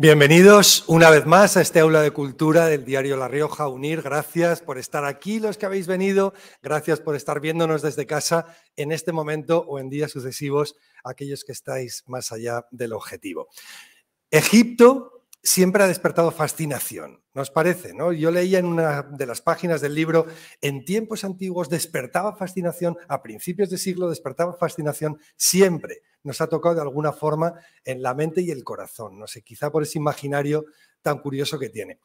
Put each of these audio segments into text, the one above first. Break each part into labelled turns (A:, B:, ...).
A: Bienvenidos una vez más a este aula de cultura del diario La Rioja Unir. Gracias por estar aquí los que habéis venido, gracias por estar viéndonos desde casa en este momento o en días sucesivos aquellos que estáis más allá del objetivo. Egipto siempre ha despertado fascinación, ¿nos parece? ¿no? Yo leía en una de las páginas del libro, en tiempos antiguos despertaba fascinación, a principios de siglo despertaba fascinación, siempre nos ha tocado de alguna forma en la mente y el corazón, no sé, quizá por ese imaginario tan curioso que tiene.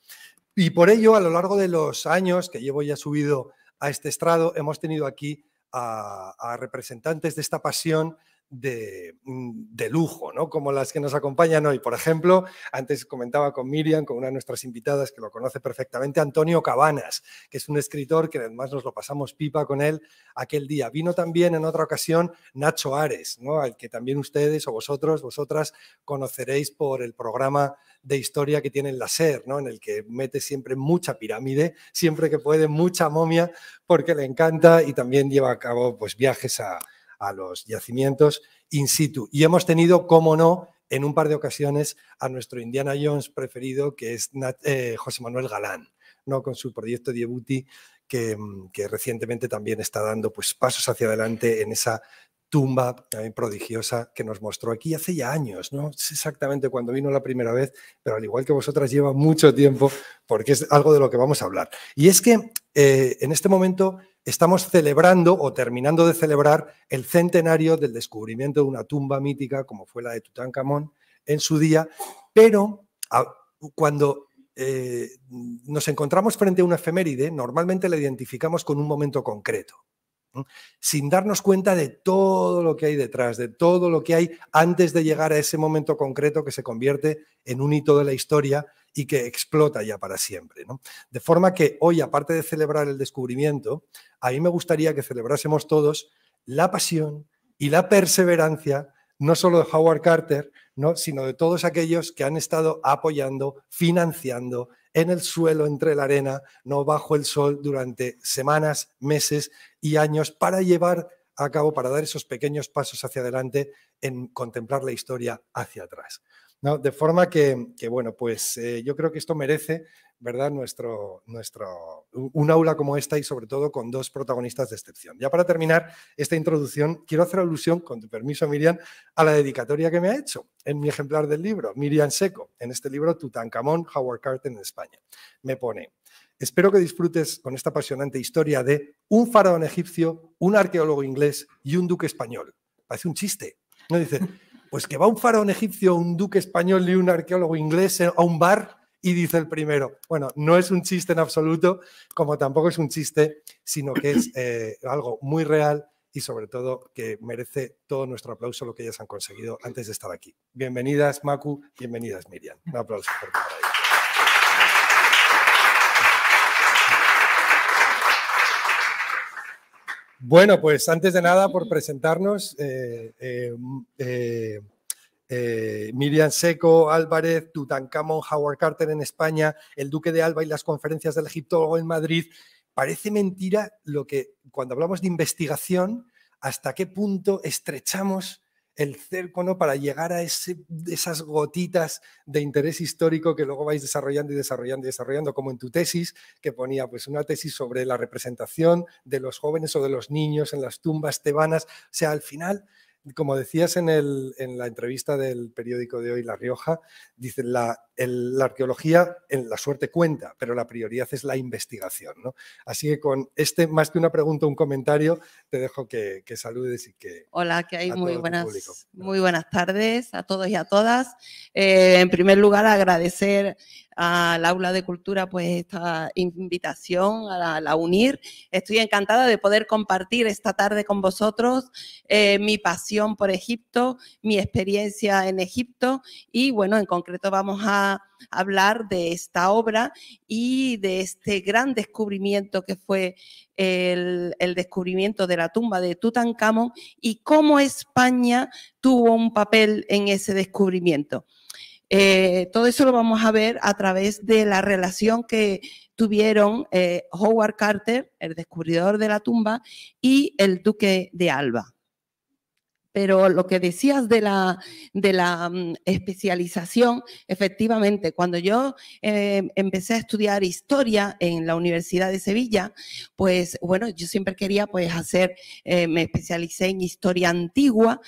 A: Y por ello, a lo largo de los años que llevo ya subido a este estrado, hemos tenido aquí a, a representantes de esta pasión Mm, de, lujo, ¿no? como las que nos acompañan hoy. Por ejemplo, antes comentaba con Miriam, con una de nuestras invitadas que lo conoce perfectamente, Antonio Cabanas, que es un escritor que además nos lo pasamos pipa con él aquel día. Vino también en otra ocasión Nacho Ares, ¿no? al que también ustedes o vosotros, vosotras conoceréis por el programa de historia que tiene en la SER, ¿no? en el que mete siempre mucha pirámide, siempre que puede, mucha momia, porque le encanta y también lleva a cabo pues, viajes a, a los yacimientos in situ. Y hemos tenido, como no, en un par de ocasiones a nuestro Indiana Jones preferido, que es eh, José Manuel Galán, ¿no? con su proyecto Diebuti, que, mm, que, recientemente también está dando pues, pasos hacia adelante en esa tumba prodigiosa que nos mostró aquí hace ya años, no exactamente cuando vino la primera vez, pero al igual que vosotras lleva mucho tiempo porque es algo de lo que vamos a hablar. Y es que eh, en este momento estamos celebrando o terminando de celebrar el centenario del descubrimiento de una tumba mítica como fue la de Tutankamón en su día, pero ah, cuando eh, nos encontramos frente a una efeméride, normalmente la identificamos con un momento concreto, sin darnos cuenta de todo lo que hay detrás, de todo lo que hay antes de llegar a ese momento concreto que se convierte en un hito de la historia y que explota ya para siempre. De forma que hoy, aparte de celebrar el descubrimiento, a mí me gustaría que celebrásemos todos la pasión y la perseverancia, no solo de Howard Carter, sino de todos aquellos que han estado apoyando, financiando, en el suelo, entre la arena, no bajo el sol, durante semanas, meses y años para llevar a cabo, para dar esos pequeños pasos hacia adelante en contemplar la historia hacia atrás. De forma que, bueno, pues eh, yo creo que esto merece, ¿verdad? Nuestro, nuestro, un aula como esta y sobre todo con dos protagonistas de excepción. Ya para terminar esta introducción, quiero hacer alusión, con tu permiso, Miriam, a la dedicatoria que me ha hecho en mi ejemplar del libro, Miriam Seco, en este libro Tutankamón, Howard Carter en España. Me pone, espero que disfrutes con esta apasionante historia de un faraón egipcio, un arqueólogo inglés y un duque español. Parece un chiste. No dice, pues que va un faraón egipcio, un duque español y un arqueólogo inglés a un bar y dice el primero. Bueno, no es un chiste en absoluto, como tampoco es un chiste, sino que es eh, algo muy real y sobre todo que merece todo nuestro aplauso lo que ellas han conseguido antes de estar aquí. Bienvenidas, Maku. bienvenidas, Miriam. Un aplauso por Bueno, pues antes de nada, por presentarnos, eh, eh, mm, eh, Miriam Seco, Álvarez, Tutankamón, Howard Carter en España, el Duque de Alba y las conferencias del egiptólogo en Madrid. Parece mentira lo que, cuando hablamos de investigación, hasta qué punto estrechamos el cerco, Para llegar a esas gotitas de interés histórico que luego vais desarrollando y desarrollando y desarrollando, como en tu tesis, que ponía pues una tesis sobre la representación de los jóvenes o de los niños en las tumbas tebanas. O sea, al final como decías en, la entrevista del periódico de hoy, La Rioja, dice la, arqueología en la suerte cuenta, pero la prioridad es la investigación. ¿no? Así que con este, más que una pregunta, un comentario, te dejo que, saludes y que...
B: Hola, que hay muy buenas, muy buenas tardes a todos y a todas. Eh, en primer lugar, agradecer al aula de cultura pues esta invitación a la, unir. Estoy encantada de poder compartir esta tarde con vosotros eh, mi pasión por Egipto, mi experiencia en Egipto y bueno, en concreto vamos a hablar de esta obra y de este gran descubrimiento que fue el, el, descubrimiento de la tumba de Tutankamón y cómo España tuvo un papel en ese descubrimiento. Eh, todo eso lo vamos a ver a través de la relación que tuvieron eh, Howard Carter, el descubridor de la tumba, y el duque de Alba. Pero lo que decías de la, de la mm, especialización, efectivamente, cuando yo eh, empecé a estudiar historia en la Universidad de Sevilla, pues bueno, yo siempre quería pues hacer, eh, me especialicé en historia antigua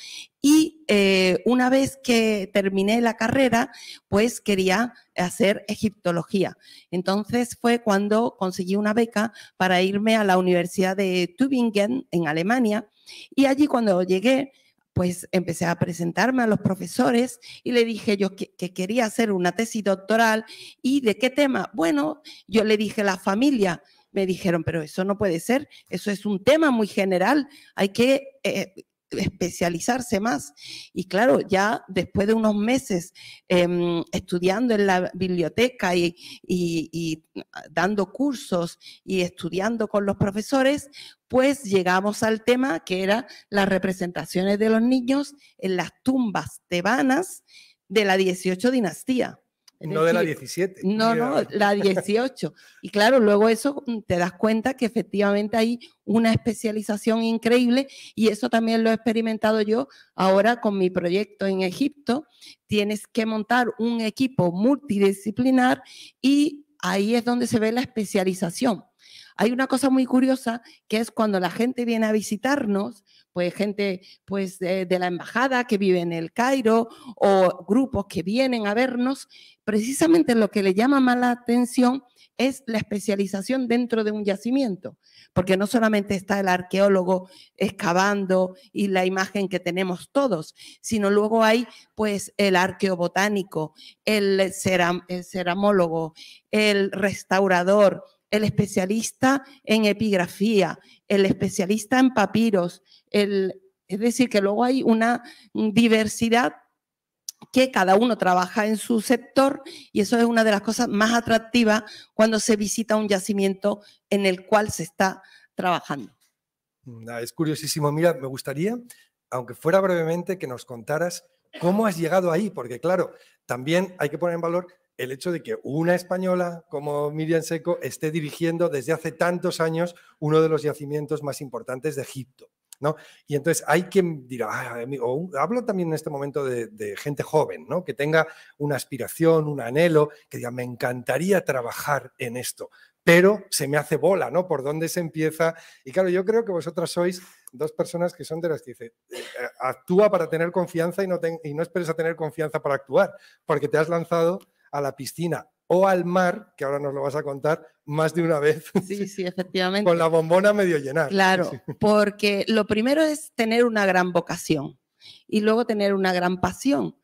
B: y eh, una vez que terminé la carrera, pues quería hacer egiptología. Entonces fue cuando conseguí una beca para irme a la Universidad de Tübingen en Alemania. Y allí cuando llegué, pues empecé a presentarme a los profesores y le dije yo que, quería hacer una tesis doctoral y de qué tema. Bueno, yo le dije la familia. Me dijeron, pero eso no puede ser, eso es un tema muy general, hay que eh, especializarse más. Y claro, ya después de unos meses em, estudiando en la biblioteca y, y, dando cursos y estudiando con los profesores, pues llegamos al tema que era las representaciones de los niños en las tumbas tebanas de la 18 dinastía
A: no de la 17. No, no,
B: la 18. Y claro, luego eso mm, te das cuenta que efectivamente hay una especialización increíble y eso también lo he experimentado yo ahora con mi proyecto en Egipto. Tienes que montar un equipo multidisciplinar y ahí es donde se ve la especialización. Hay una cosa muy curiosa que es cuando la gente viene a visitarnos, pues gente pues de, la embajada que vive en el Cairo o grupos que vienen a vernos, precisamente lo que le llama más la atención es la especialización dentro de un yacimiento, porque no solamente está el arqueólogo excavando y la imagen que tenemos todos, sino luego hay pues el arqueobotánico, el ceramólogo, el restaurador, el especialista en epigrafía, el especialista en papiros, es decir, que luego hay una diversidad que cada uno trabaja en su sector y eso es una de las cosas más atractivas cuando se visita un yacimiento
A: en el cual se está trabajando. Mm, ah, es curiosísimo. Mira, me gustaría, aunque fuera brevemente, que nos contaras cómo has llegado ahí, porque claro, también hay que poner en valor el hecho de que una española como Miriam Seco esté dirigiendo desde hace tantos años uno de los yacimientos más importantes de Egipto. ¿No? Y entonces hay quien dirá, hablo también en este momento de, gente joven, ¿no? Que tenga una aspiración, un anhelo, que diga, me encantaría trabajar en esto, pero se me hace bola, ¿no? Por dónde se empieza. Y claro, yo creo que vosotras sois dos personas que son de las que dice, eh, eh, actúa para tener confianza y no, y no esperes a tener confianza para actuar, porque te has lanzado a la piscina o al mar, que ahora nos lo vas a contar más de una vez. Sí, sí, efectivamente. Con la bombona medio llena Claro,
B: porque lo primero es tener una gran vocación y luego tener una gran pasión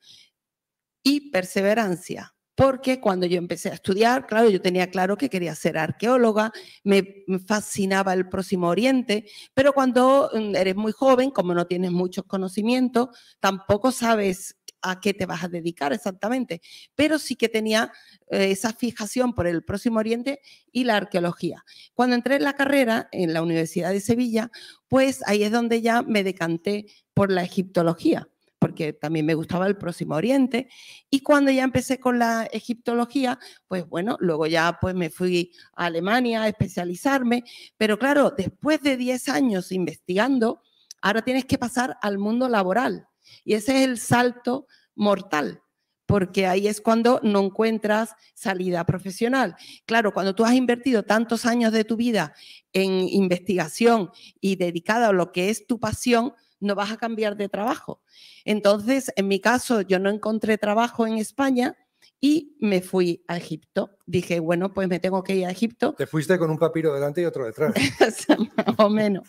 B: y perseverancia. Porque cuando yo empecé a estudiar, claro, yo tenía claro que quería ser arqueóloga, me fascinaba el próximo oriente, pero cuando mm, eres muy joven, como no tienes muchos conocimientos, tampoco sabes a qué te vas a dedicar exactamente, pero sí que tenía eh, esa fijación por el Próximo Oriente y la arqueología. Cuando entré en la carrera en la Universidad de Sevilla, pues ahí es donde ya me decanté por la egiptología porque también me gustaba el Próximo Oriente. Y cuando ya empecé con la egiptología, pues bueno, luego ya pues me fui a Alemania a especializarme, pero claro, después de 10 años investigando, ahora tienes que pasar al mundo laboral. Y ese es el salto mortal, porque ahí es cuando no encuentras salida profesional. Claro, cuando tú has invertido tantos años de tu vida en investigación y dedicado a lo que es tu pasión, no vas a cambiar de trabajo. Entonces, en mi caso, yo no encontré trabajo en España y me fui a Egipto dije, bueno, pues me tengo que ir a Egipto.
A: Te fuiste con un papiro delante y otro detrás.
B: Más o menos,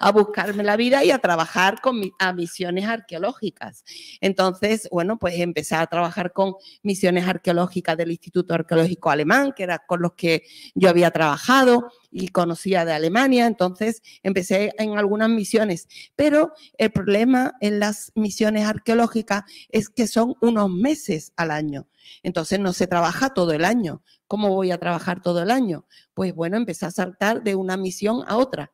B: a buscarme la vida y a trabajar con a misiones arqueológicas. Entonces, bueno, pues empecé a trabajar con misiones arqueológicas del Instituto Arqueológico Alemán, que era con los que yo había trabajado y conocía de Alemania, entonces empecé en algunas misiones. Pero el problema en las misiones arqueológicas es que son unos meses al año. Entonces no se trabaja todo el año, ¿Cómo voy a trabajar todo el año? Pues bueno, empecé a saltar de una misión a otra.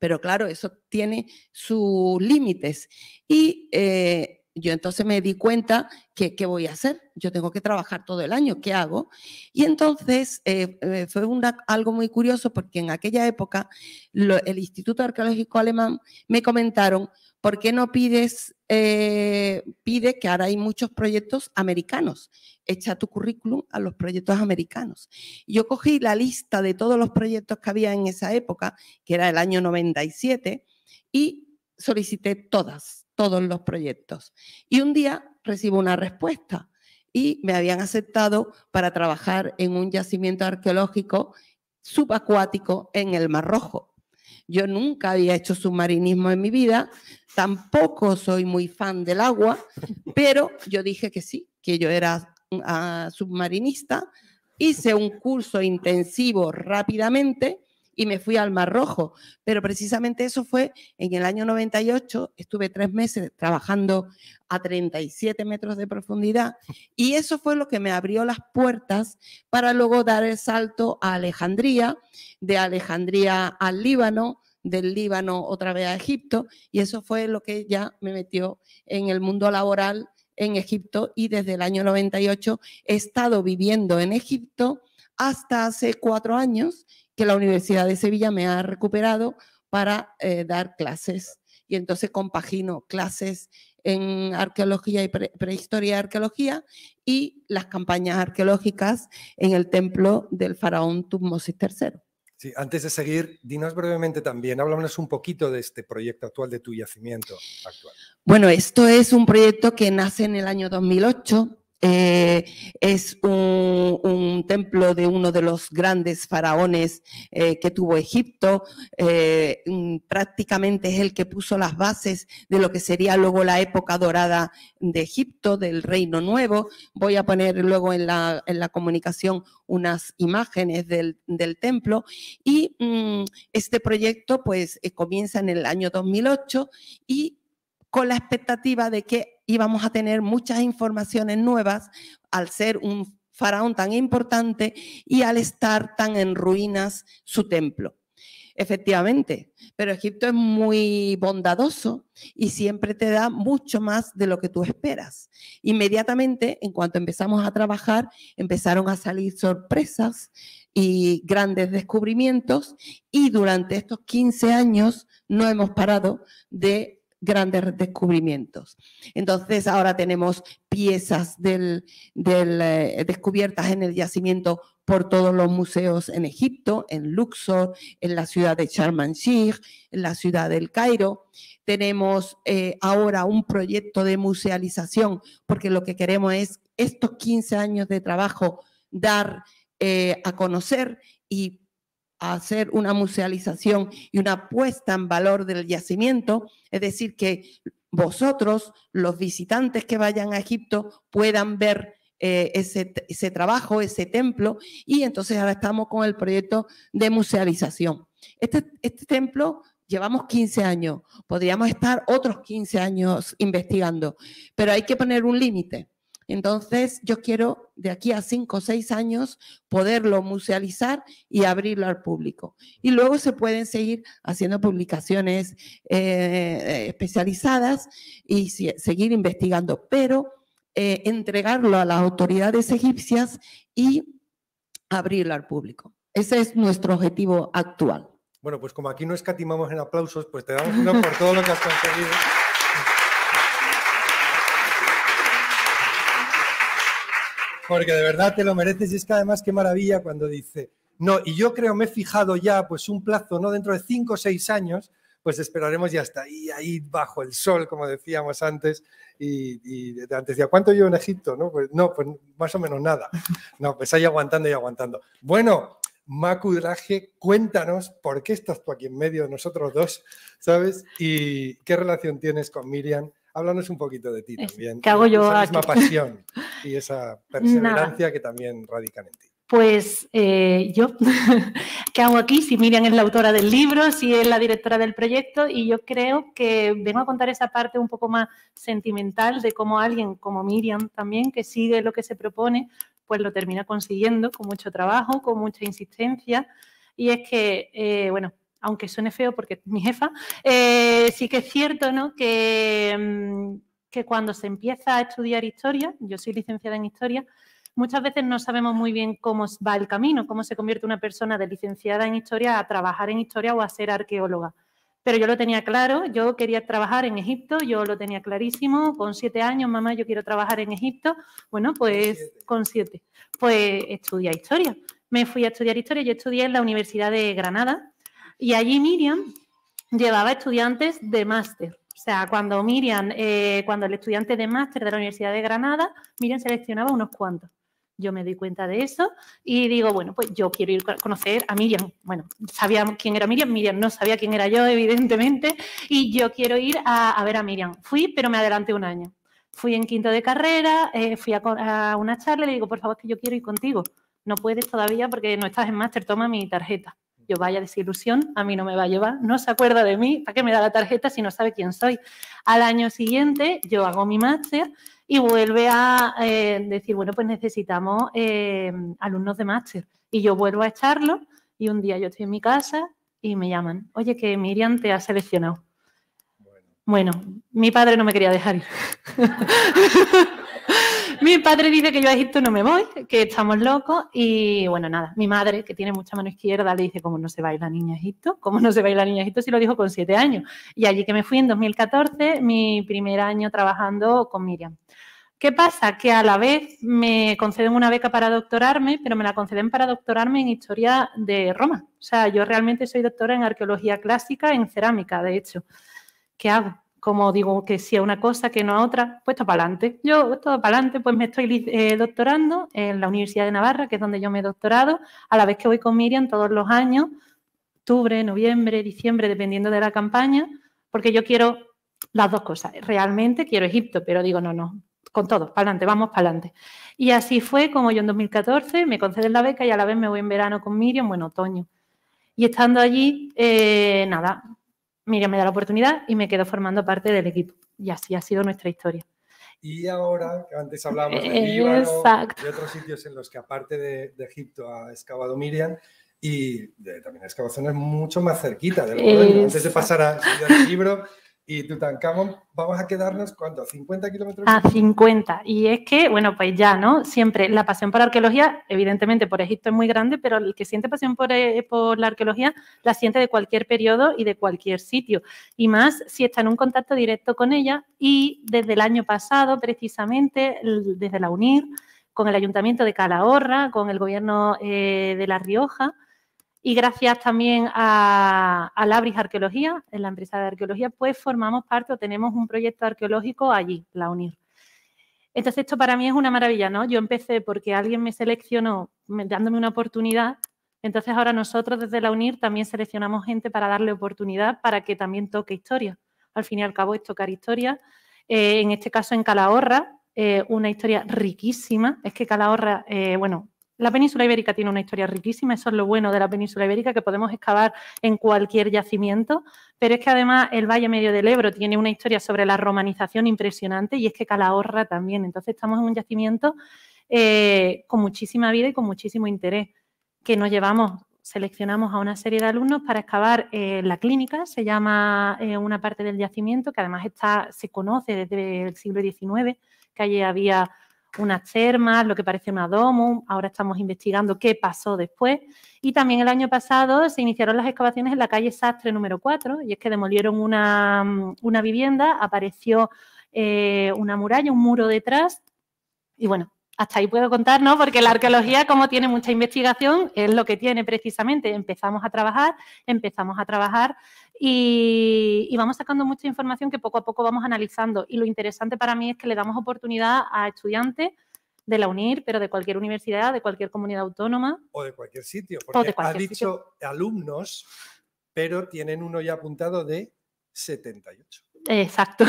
B: Pero claro, eso tiene sus límites. Y eh, yo entonces me di cuenta que, ¿qué voy a hacer? Yo tengo que trabajar todo el año, ¿qué hago? Y entonces eh, eh, fue algo muy curioso porque en aquella época el Instituto Arqueológico Alemán me comentaron, ¿por qué no pides, eh, pide que ahora hay muchos proyectos americanos? Echa tu currículum a los proyectos americanos. Yo cogí la lista de todos los proyectos que había en esa época, que era el año 97, y solicité todas, todos los proyectos. Y un día recibo una respuesta y me habían aceptado para trabajar en un yacimiento arqueológico subacuático en el Mar Rojo. Yo nunca había hecho submarinismo en mi vida, tampoco soy muy fan del agua, pero yo dije que sí, que yo era ah, submarinista, hice un curso intensivo rápidamente y me fui al Mar Rojo. Pero precisamente eso fue en el año 98, estuve tres meses trabajando a 37 metros de profundidad y eso fue lo que me abrió las puertas para luego dar el salto a Alejandría, de Alejandría al Líbano, del Líbano otra vez a Egipto y eso fue lo que ya me metió en el mundo laboral en Egipto y desde el año 98 he estado viviendo en Egipto hasta hace cuatro años que la Universidad de Sevilla me ha recuperado para eh, dar clases. Y entonces compagino clases en arqueología y prehistoria arqueología y las campañas arqueológicas en el templo del faraón Tutmosis III.
A: Sí, antes de seguir, dinos brevemente también, háblanos un poquito de este proyecto actual, de tu yacimiento actual.
B: Bueno, esto es un proyecto que nace en el año 2008 eh, es un, templo de uno de los grandes faraones eh, que tuvo Egipto. Eh, mm, prácticamente es el que puso las bases de lo que sería luego la época dorada de Egipto, del Reino Nuevo. Voy a poner luego en la, comunicación unas imágenes del, templo. Y mm, este proyecto pues comienza en el año 2008 y con la expectativa de que íbamos vamos a tener muchas informaciones nuevas al ser un faraón tan importante y al estar tan en ruinas su templo. Efectivamente, pero Egipto es muy bondadoso y siempre te da mucho más de lo que tú esperas. Inmediatamente, en cuanto empezamos a trabajar, empezaron a salir sorpresas y grandes descubrimientos y durante estos 15 años no hemos parado de grandes descubrimientos. Entonces, ahora tenemos piezas eh, descubiertas en el yacimiento por todos los museos en Egipto, en Luxor, en la ciudad de Sharm en la ciudad del Cairo. Tenemos eh, ahora un proyecto de musealización, porque lo que queremos es estos 15 años de trabajo dar eh, a conocer y hacer una musealización y una puesta en valor del yacimiento, es decir, que vosotros, los visitantes que vayan a Egipto, puedan ver eh, ese, ese, trabajo, ese templo, y entonces ahora estamos con el proyecto de musealización. Este, este templo llevamos 15 años, podríamos estar otros 15 años investigando, pero hay que poner un límite. Entonces, yo quiero de aquí a cinco o seis años poderlo musealizar y abrirlo al público. Y luego se pueden seguir haciendo publicaciones eh, eh, especializadas y seguir investigando, pero eh, entregarlo a las autoridades egipcias y abrirlo al público. Ese es nuestro objetivo actual.
A: Bueno, pues como aquí no escatimamos en aplausos, pues te damos una por todo lo que has conseguido. porque de verdad te lo mereces y es que además qué maravilla cuando dice, no, y yo creo, me he fijado ya pues un plazo, ¿no? Dentro de cinco o seis años, pues esperaremos ya hasta ahí, ahí bajo el sol, como decíamos antes, y, antes decía, ¿cuánto llevo en Egipto? No pues, no, pues más o menos nada. No, pues ahí aguantando y aguantando. Bueno, Macudraje cuéntanos por qué estás tú aquí en medio de nosotros dos, ¿sabes? Y qué relación tienes con Miriam Háblanos un poquito de ti también. ¿Qué hago yo esa misma pasión y esa perseverancia que también radican en ti.
C: Pues eh, yo, ¿qué hago aquí? Si Miriam es la autora del libro, si es la directora del proyecto, y yo creo que vengo a contar esa parte un poco más sentimental de cómo alguien como Miriam también, que sigue lo que se propone, pues lo termina consiguiendo con mucho trabajo, con mucha insistencia. Y es que, eh, bueno, aunque suene feo porque es mi jefa, eh, sí que es cierto ¿no? que, mm, que cuando se empieza a estudiar historia, yo soy licenciada en historia, muchas veces no sabemos muy bien cómo va el camino, cómo se convierte una persona de licenciada en historia a trabajar en historia o a ser arqueóloga. Pero yo lo tenía claro, yo quería trabajar en Egipto, yo lo tenía clarísimo, con siete años, mamá, yo quiero trabajar en Egipto. Bueno, pues con siete, pues estudié historia. Me fui a estudiar historia, yo estudié en la Universidad de Granada, y allí Miriam llevaba estudiantes de máster. O sea, cuando Miriam, eh, cuando el estudiante de máster de la Universidad de Granada, Miriam seleccionaba unos cuantos. Yo me di cuenta de eso y digo, bueno, pues yo quiero ir a conocer a Miriam. Bueno, sabía quién era Miriam, Miriam no sabía quién era yo, evidentemente, y yo quiero ir a, ver a Miriam. Fui, pero me adelanté un año. Fui en quinto de carrera, eh, fui a, a, una charla y le digo, por favor, que yo quiero ir contigo. No puedes todavía porque no estás en máster, toma mi tarjeta yo vaya desilusión, a mí no me va a llevar, no se acuerda de mí, ¿para qué me da la tarjeta si no sabe quién soy? Al año siguiente yo hago mi máster y vuelve a eh, decir, bueno, pues necesitamos eh, alumnos de máster. Y yo vuelvo a echarlo y un día yo estoy en mi casa y me llaman, oye, que Miriam te ha seleccionado. Bueno, bueno mi padre no me quería dejar ir. mi padre dice que yo a Egipto no me voy, que estamos locos. Y bueno, nada, mi madre, que tiene mucha mano izquierda, le dice, ¿cómo no se va la niña a Egipto? ¿Cómo no se va la niña a Egipto si lo dijo con siete años? Y allí que me fui en 2014, mi primer año trabajando con Miriam. ¿Qué pasa? Que a la vez me conceden una beca para doctorarme, pero me la conceden para doctorarme en historia de Roma. O sea, yo realmente soy doctora en arqueología clásica, en cerámica, de hecho. ¿Qué hago? como digo que sí a una cosa, que no a otra, puesto para adelante. Yo, todo para adelante, pues me estoy eh, doctorando en la Universidad de Navarra, que es donde yo me he doctorado, a la vez que voy con Miriam todos los años, octubre, noviembre, diciembre, dependiendo de la campaña, porque yo quiero las dos cosas. Realmente quiero Egipto, pero digo, no, no, con todo, para adelante, vamos para adelante. Y así fue como yo en 2014 me conceden la beca y a la vez me voy en verano con Miriam, bueno, otoño. Y estando allí, eh, nada, Miriam me da la oportunidad y me quedo formando parte del equipo. Y así ha sido nuestra historia.
A: Y ahora, que antes hablábamos de eh, de otros sitios en los que aparte de, Egipto ha excavado Miriam, y también excavaciones mucho más cerquita eh, Antes de pasar a el libro, y Tutankamón, vamos a quedarnos cuánto, 50 kilómetros. A
C: 50. Y es que, bueno, pues ya, ¿no? Siempre la pasión por arqueología, evidentemente por Egipto es muy grande, pero el que siente pasión por, eh, por la arqueología la siente de cualquier periodo y de cualquier sitio. Y más si está en un contacto directo con ella. Y desde el año pasado, precisamente, desde la UNIR, con el Ayuntamiento de Calahorra, con el Gobierno eh, de La Rioja, y gracias también a, Labris Arqueología, en la empresa de arqueología, pues formamos parte o tenemos un proyecto arqueológico allí, la UNIR. Entonces esto para mí es una maravilla, ¿no? Yo empecé porque alguien me seleccionó dándome una oportunidad, entonces ahora nosotros desde la UNIR también seleccionamos gente para darle oportunidad para que también toque historia. Al fin y al cabo es tocar historia, eh, en este caso en Calahorra, eh, una historia riquísima. Es que Calahorra, eh, bueno, la península ibérica tiene una historia riquísima, eso es lo bueno de la península ibérica, que podemos excavar en cualquier yacimiento, pero es que además el Valle Medio del Ebro tiene una historia sobre la romanización impresionante y es que Calahorra también, entonces estamos en un yacimiento eh, con muchísima vida y con muchísimo interés, que nos llevamos, seleccionamos a una serie de alumnos para excavar eh, la clínica, se llama eh, una parte del yacimiento, que además está, se conoce desde el siglo XIX, que allí había unas termas, lo que parece una domo, ahora estamos investigando qué pasó después. Y también el año pasado se iniciaron las excavaciones en la calle Sastre número 4, y es que demolieron una, mm, vivienda, apareció eh, una muralla, un muro detrás, y bueno, hasta ahí puedo contar, ¿no? Porque la arqueología, como tiene mucha investigación, es lo que tiene precisamente. Empezamos a trabajar, empezamos a trabajar y, vamos sacando mucha información que poco a poco vamos analizando. Y lo interesante para mí es que le damos oportunidad a estudiantes de la UNIR, pero de cualquier universidad, de cualquier comunidad autónoma.
A: O de cualquier sitio, porque ha dicho alumnos, pero tienen uno ya apuntado de 78. Exacto.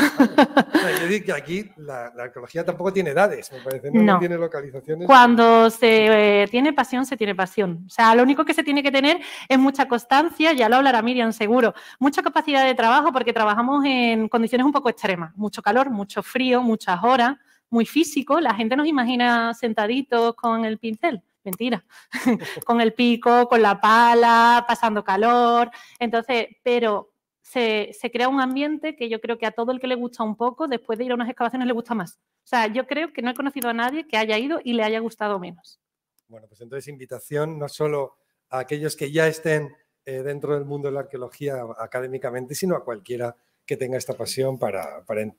A: que aquí la, arqueología tampoco tiene edades, me parece, no, tiene localizaciones. Cuando
C: se eh, tiene pasión, se tiene pasión. O sea, lo único que se tiene que tener es mucha constancia, ya lo hablará Miriam seguro, mucha capacidad de trabajo porque trabajamos en condiciones un poco extremas, mucho calor, mucho frío, muchas horas, muy físico. La gente nos imagina sentaditos con el pincel mentira, con el pico, con la pala, pasando calor. Entonces, pero se, crea un ambiente que yo creo que a todo el que le gusta un poco, después de ir a unas excavaciones le gusta más. O sea, yo creo que no he conocido a nadie que haya ido y le haya gustado menos.
A: Bueno, pues entonces invitación no solo a aquellos que ya estén eh, dentro del mundo de la arqueología académicamente, sino a cualquiera que tenga esta pasión para, eh,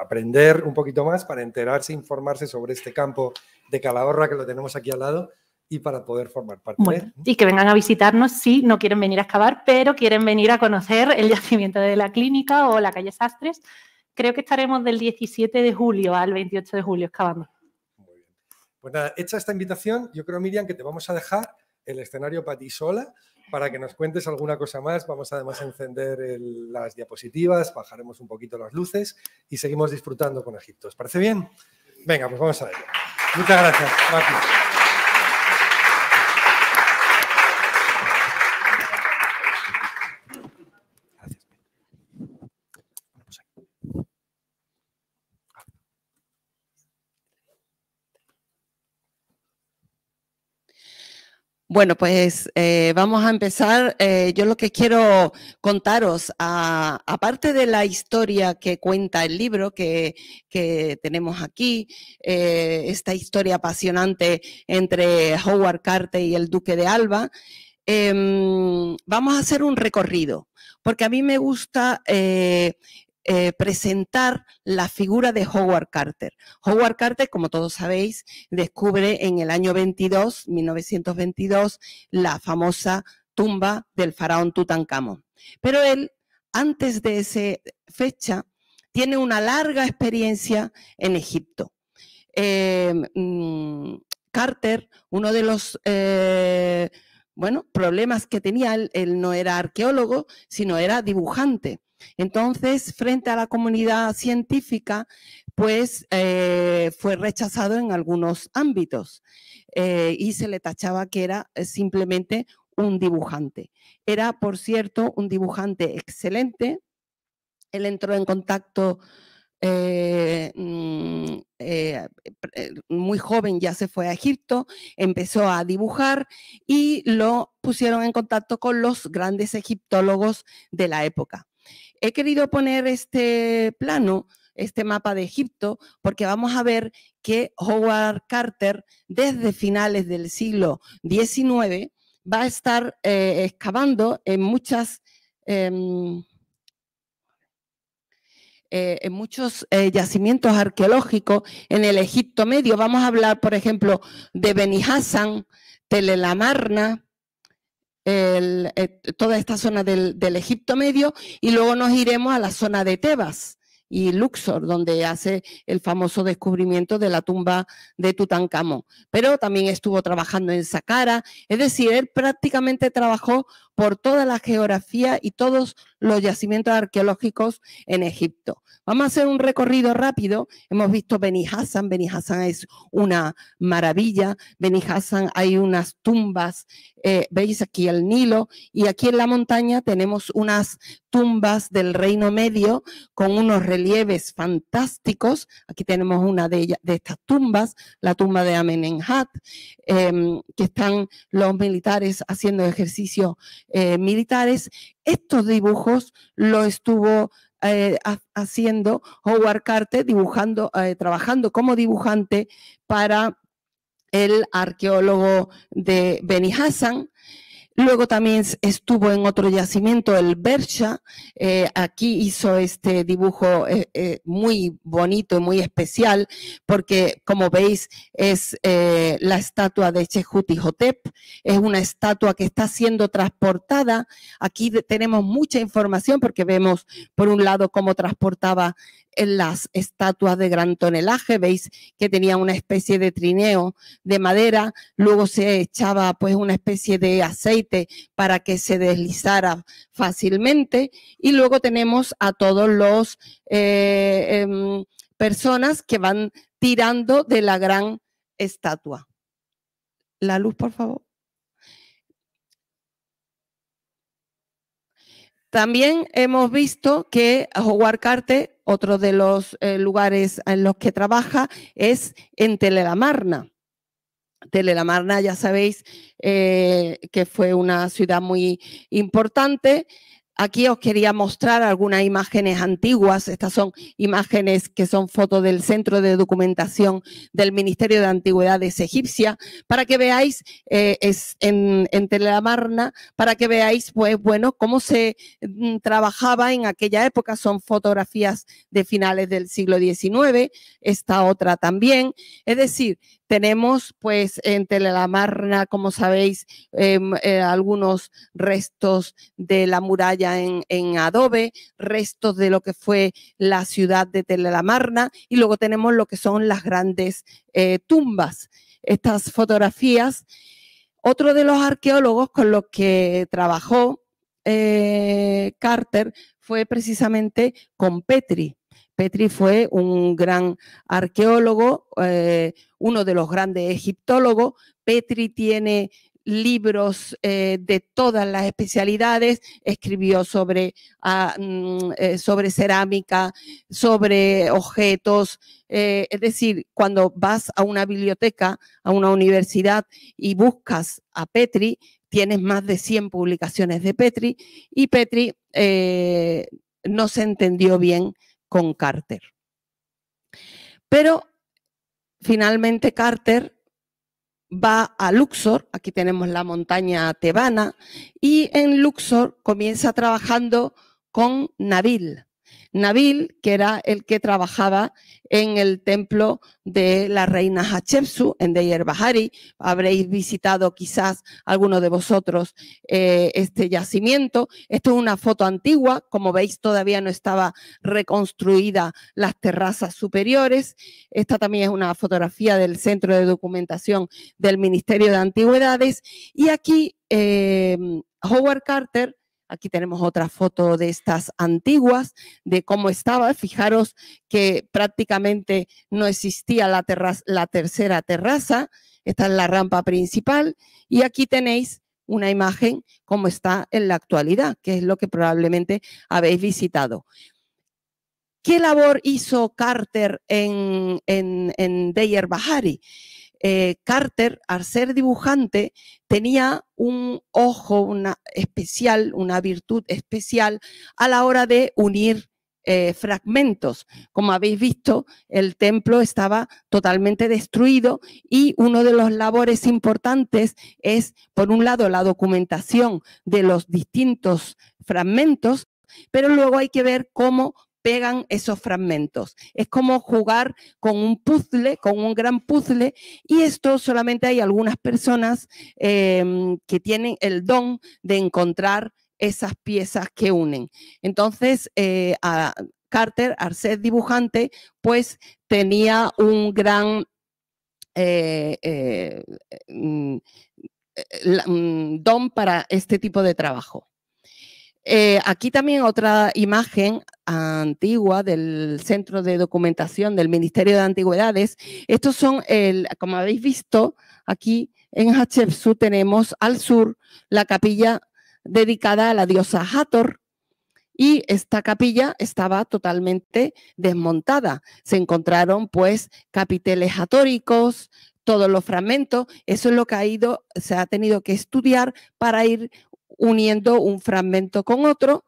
A: aprender un poquito más, para enterarse, informarse sobre este campo de Calahorra que lo tenemos aquí al lado, y para poder formar parte
C: Y que vengan a visitarnos si no quieren venir a excavar, pero quieren venir a conocer el yacimiento de la clínica o la calle Sastres. Creo que estaremos del 17 de julio al 28 de julio excavando. Muy
A: bien. Pues nada, hecha esta invitación, yo creo, Miriam, que te vamos a dejar el escenario para ti sola, para que nos cuentes alguna cosa más. Vamos además a encender las diapositivas, bajaremos un poquito las luces y seguimos disfrutando con Egipto. ¿Os parece bien? Venga, pues vamos a ello. Muchas gracias. Gracias.
B: Bueno, pues eh, vamos a empezar. Eh, yo lo que quiero contaros, ah, aparte de la historia que cuenta el libro que, tenemos aquí, eh, esta historia apasionante entre Howard Carter y el Duque de Alba, em, vamos a hacer un recorrido, porque a mí me gusta eh, presentar la figura de Howard Carter. Howard Carter, como todos sabéis, descubre en el año 22, 1922, la famosa tumba del faraón Tutankamón. Pero él, antes de esa fecha, tiene una larga experiencia en Egipto. Eh, mm, Carter, uno de los eh, bueno, problemas que tenía, él no era arqueólogo, sino era dibujante. Entonces, frente a la comunidad científica, pues eh, fue rechazado en algunos ámbitos eh, y se le tachaba que era eh, simplemente un dibujante. Era, por cierto, un dibujante excelente. Él entró en contacto mm, muy joven, ya se fue a Egipto, empezó a dibujar y lo pusieron en contacto con los grandes egiptólogos de la época. He querido poner este plano, este mapa de Egipto, porque vamos a ver que Howard Carter, desde finales del siglo XIX, va a estar eh, excavando en muchas... Em, eh, en muchos eh, yacimientos arqueológicos en el Egipto medio. Vamos a hablar, por ejemplo, de Beni Hassan, Telelamarna, eh, toda esta zona del, del, Egipto Medio y luego nos iremos a la zona de Tebas y Luxor, donde hace el famoso descubrimiento de la tumba de Tutankamón. Pero también estuvo trabajando en Saqqara, es decir, él prácticamente trabajó por toda la geografía y todos los yacimientos arqueológicos en Egipto. Vamos a hacer un recorrido rápido. Hemos visto Beni Hassan. Beni Hassan es una maravilla. Beni Hassan hay unas tumbas. Eh, veis aquí el Nilo. Y aquí en la montaña tenemos unas tumbas del Reino Medio con unos relieves fantásticos. Aquí tenemos una de, ellas, de estas tumbas, la tumba de Amenenhat. Em, que están los militares haciendo ejercicios eh, militares. Estos dibujos lo estuvo eh, haciendo Howard Carter, dibujando, eh, trabajando como dibujante para el arqueólogo de Beni Hassan, Luego también estuvo en otro yacimiento, el Bercha. Eh, aquí hizo este dibujo eh, eh, muy bonito y muy especial, porque como veis es la estatua de Chejutihotep. Es una estatua que está siendo transportada. Aquí tenemos mucha información porque vemos por un lado cómo transportaba las estatuas de gran tonelaje, veis que tenía una especie de trineo de madera, luego se echaba pues una especie de aceite para que se deslizara fácilmente. Y luego tenemos a todos los eh, em, personas que van tirando de la gran estatua. La luz, por favor. También hemos visto que Howard Carter, otro de los eh, lugares en los que trabaja, es en Telelamarna. Telelamarna, ya sabéis eh, que fue una ciudad muy importante. Aquí os quería mostrar algunas imágenes antiguas. Estas son imágenes que son fotos del Centro de Documentación del Ministerio de Antigüedades Egipcia, para que veáis, eh, es en, en para que veáis, pues bueno, cómo se mm, trabajaba en aquella época. Son fotografías de finales del siglo XIX, esta otra también. Es decir, tenemos pues en Telelamarna, como sabéis, em, eh, algunos restos de la muralla en, adobe, restos de lo que fue la ciudad de Telelamarna y luego tenemos lo que son las grandes eh, tumbas. Estas fotografías, otro de los arqueólogos con los que trabajó eh, Carter fue precisamente con Petri. Petri fue un gran arqueólogo, eh, uno de los grandes egiptólogos. Petri tiene libros eh, de todas las especialidades, escribió sobre, ah, mm, eh, sobre cerámica, sobre objetos, es decir, cuando vas a una biblioteca, a una universidad y buscas a Petri, tienes más de 100 publicaciones de Petri y Petri no se entendió bien con Carter. Pero finalmente Carter va a Luxor, aquí tenemos la montaña tebana, y en Luxor comienza trabajando con Nabil, Nabil, que era el que trabajaba en el templo de la reina Hatshepsut en Deir Bahari. Habréis visitado quizás alguno de vosotros eh, este yacimiento. Esto es una foto antigua, como veis todavía no estaba reconstruida las terrazas superiores. Esta también es una fotografía del Centro de Documentación del Ministerio de Antigüedades. Y aquí eh, Howard Carter Aquí tenemos otra foto de estas antiguas, de cómo estaba. Fijaros que prácticamente no existía la, tercera terraza. Esta es la rampa principal. Y aquí tenéis una imagen como está en la actualidad, que es lo que probablemente habéis visitado. ¿Qué labor hizo Carter en, en, en Deyer Bahari? Eh, Carter, al ser dibujante, tenía un ojo especial, una virtud especial a la hora de unir eh, fragmentos. Como habéis visto, el templo estaba totalmente destruido y uno de los labores importantes es, por un lado, la documentación de los distintos fragmentos, pero luego hay que ver cómo pegan esos fragmentos. Es como jugar con un puzzle, con un gran puzzle, y esto solamente hay algunas personas em, que tienen el don de encontrar esas piezas que unen. Entonces, eh, Carter, arced dibujante, pues tenía un gran... Eh, eh, mm, mm, don para este tipo de trabajo. Eh, aquí también otra imagen antigua del Centro de Documentación del Ministerio de Antigüedades. Estos son, el, como habéis visto, aquí en Hatshepsut tenemos al sur la capilla dedicada a la diosa Hathor, y esta capilla estaba totalmente desmontada. Se encontraron pues capiteles hatóricos, todos los fragmentos, eso es lo que ha ido, se ha tenido que estudiar para ir uniendo un fragmento con otro.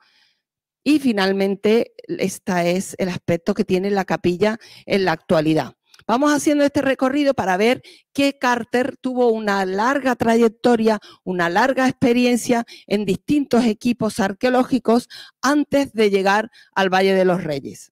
B: Y finalmente, este es el aspecto que tiene la capilla en la actualidad. Vamos haciendo este recorrido para ver que Carter tuvo una larga trayectoria, una larga experiencia en distintos equipos arqueológicos antes de llegar al Valle de los Reyes.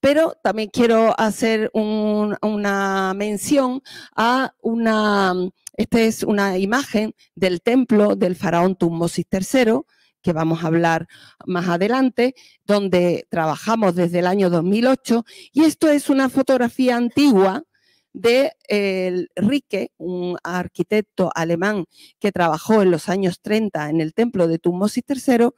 B: Pero también quiero hacer una mención a una esta es una imagen del templo del faraón Tumosis III, que vamos a hablar más adelante, donde trabajamos desde el año 2008. Y esto es una fotografía antigua de el Ricke, un arquitecto alemán que trabajó en los años 30 en el templo de Tumosis III,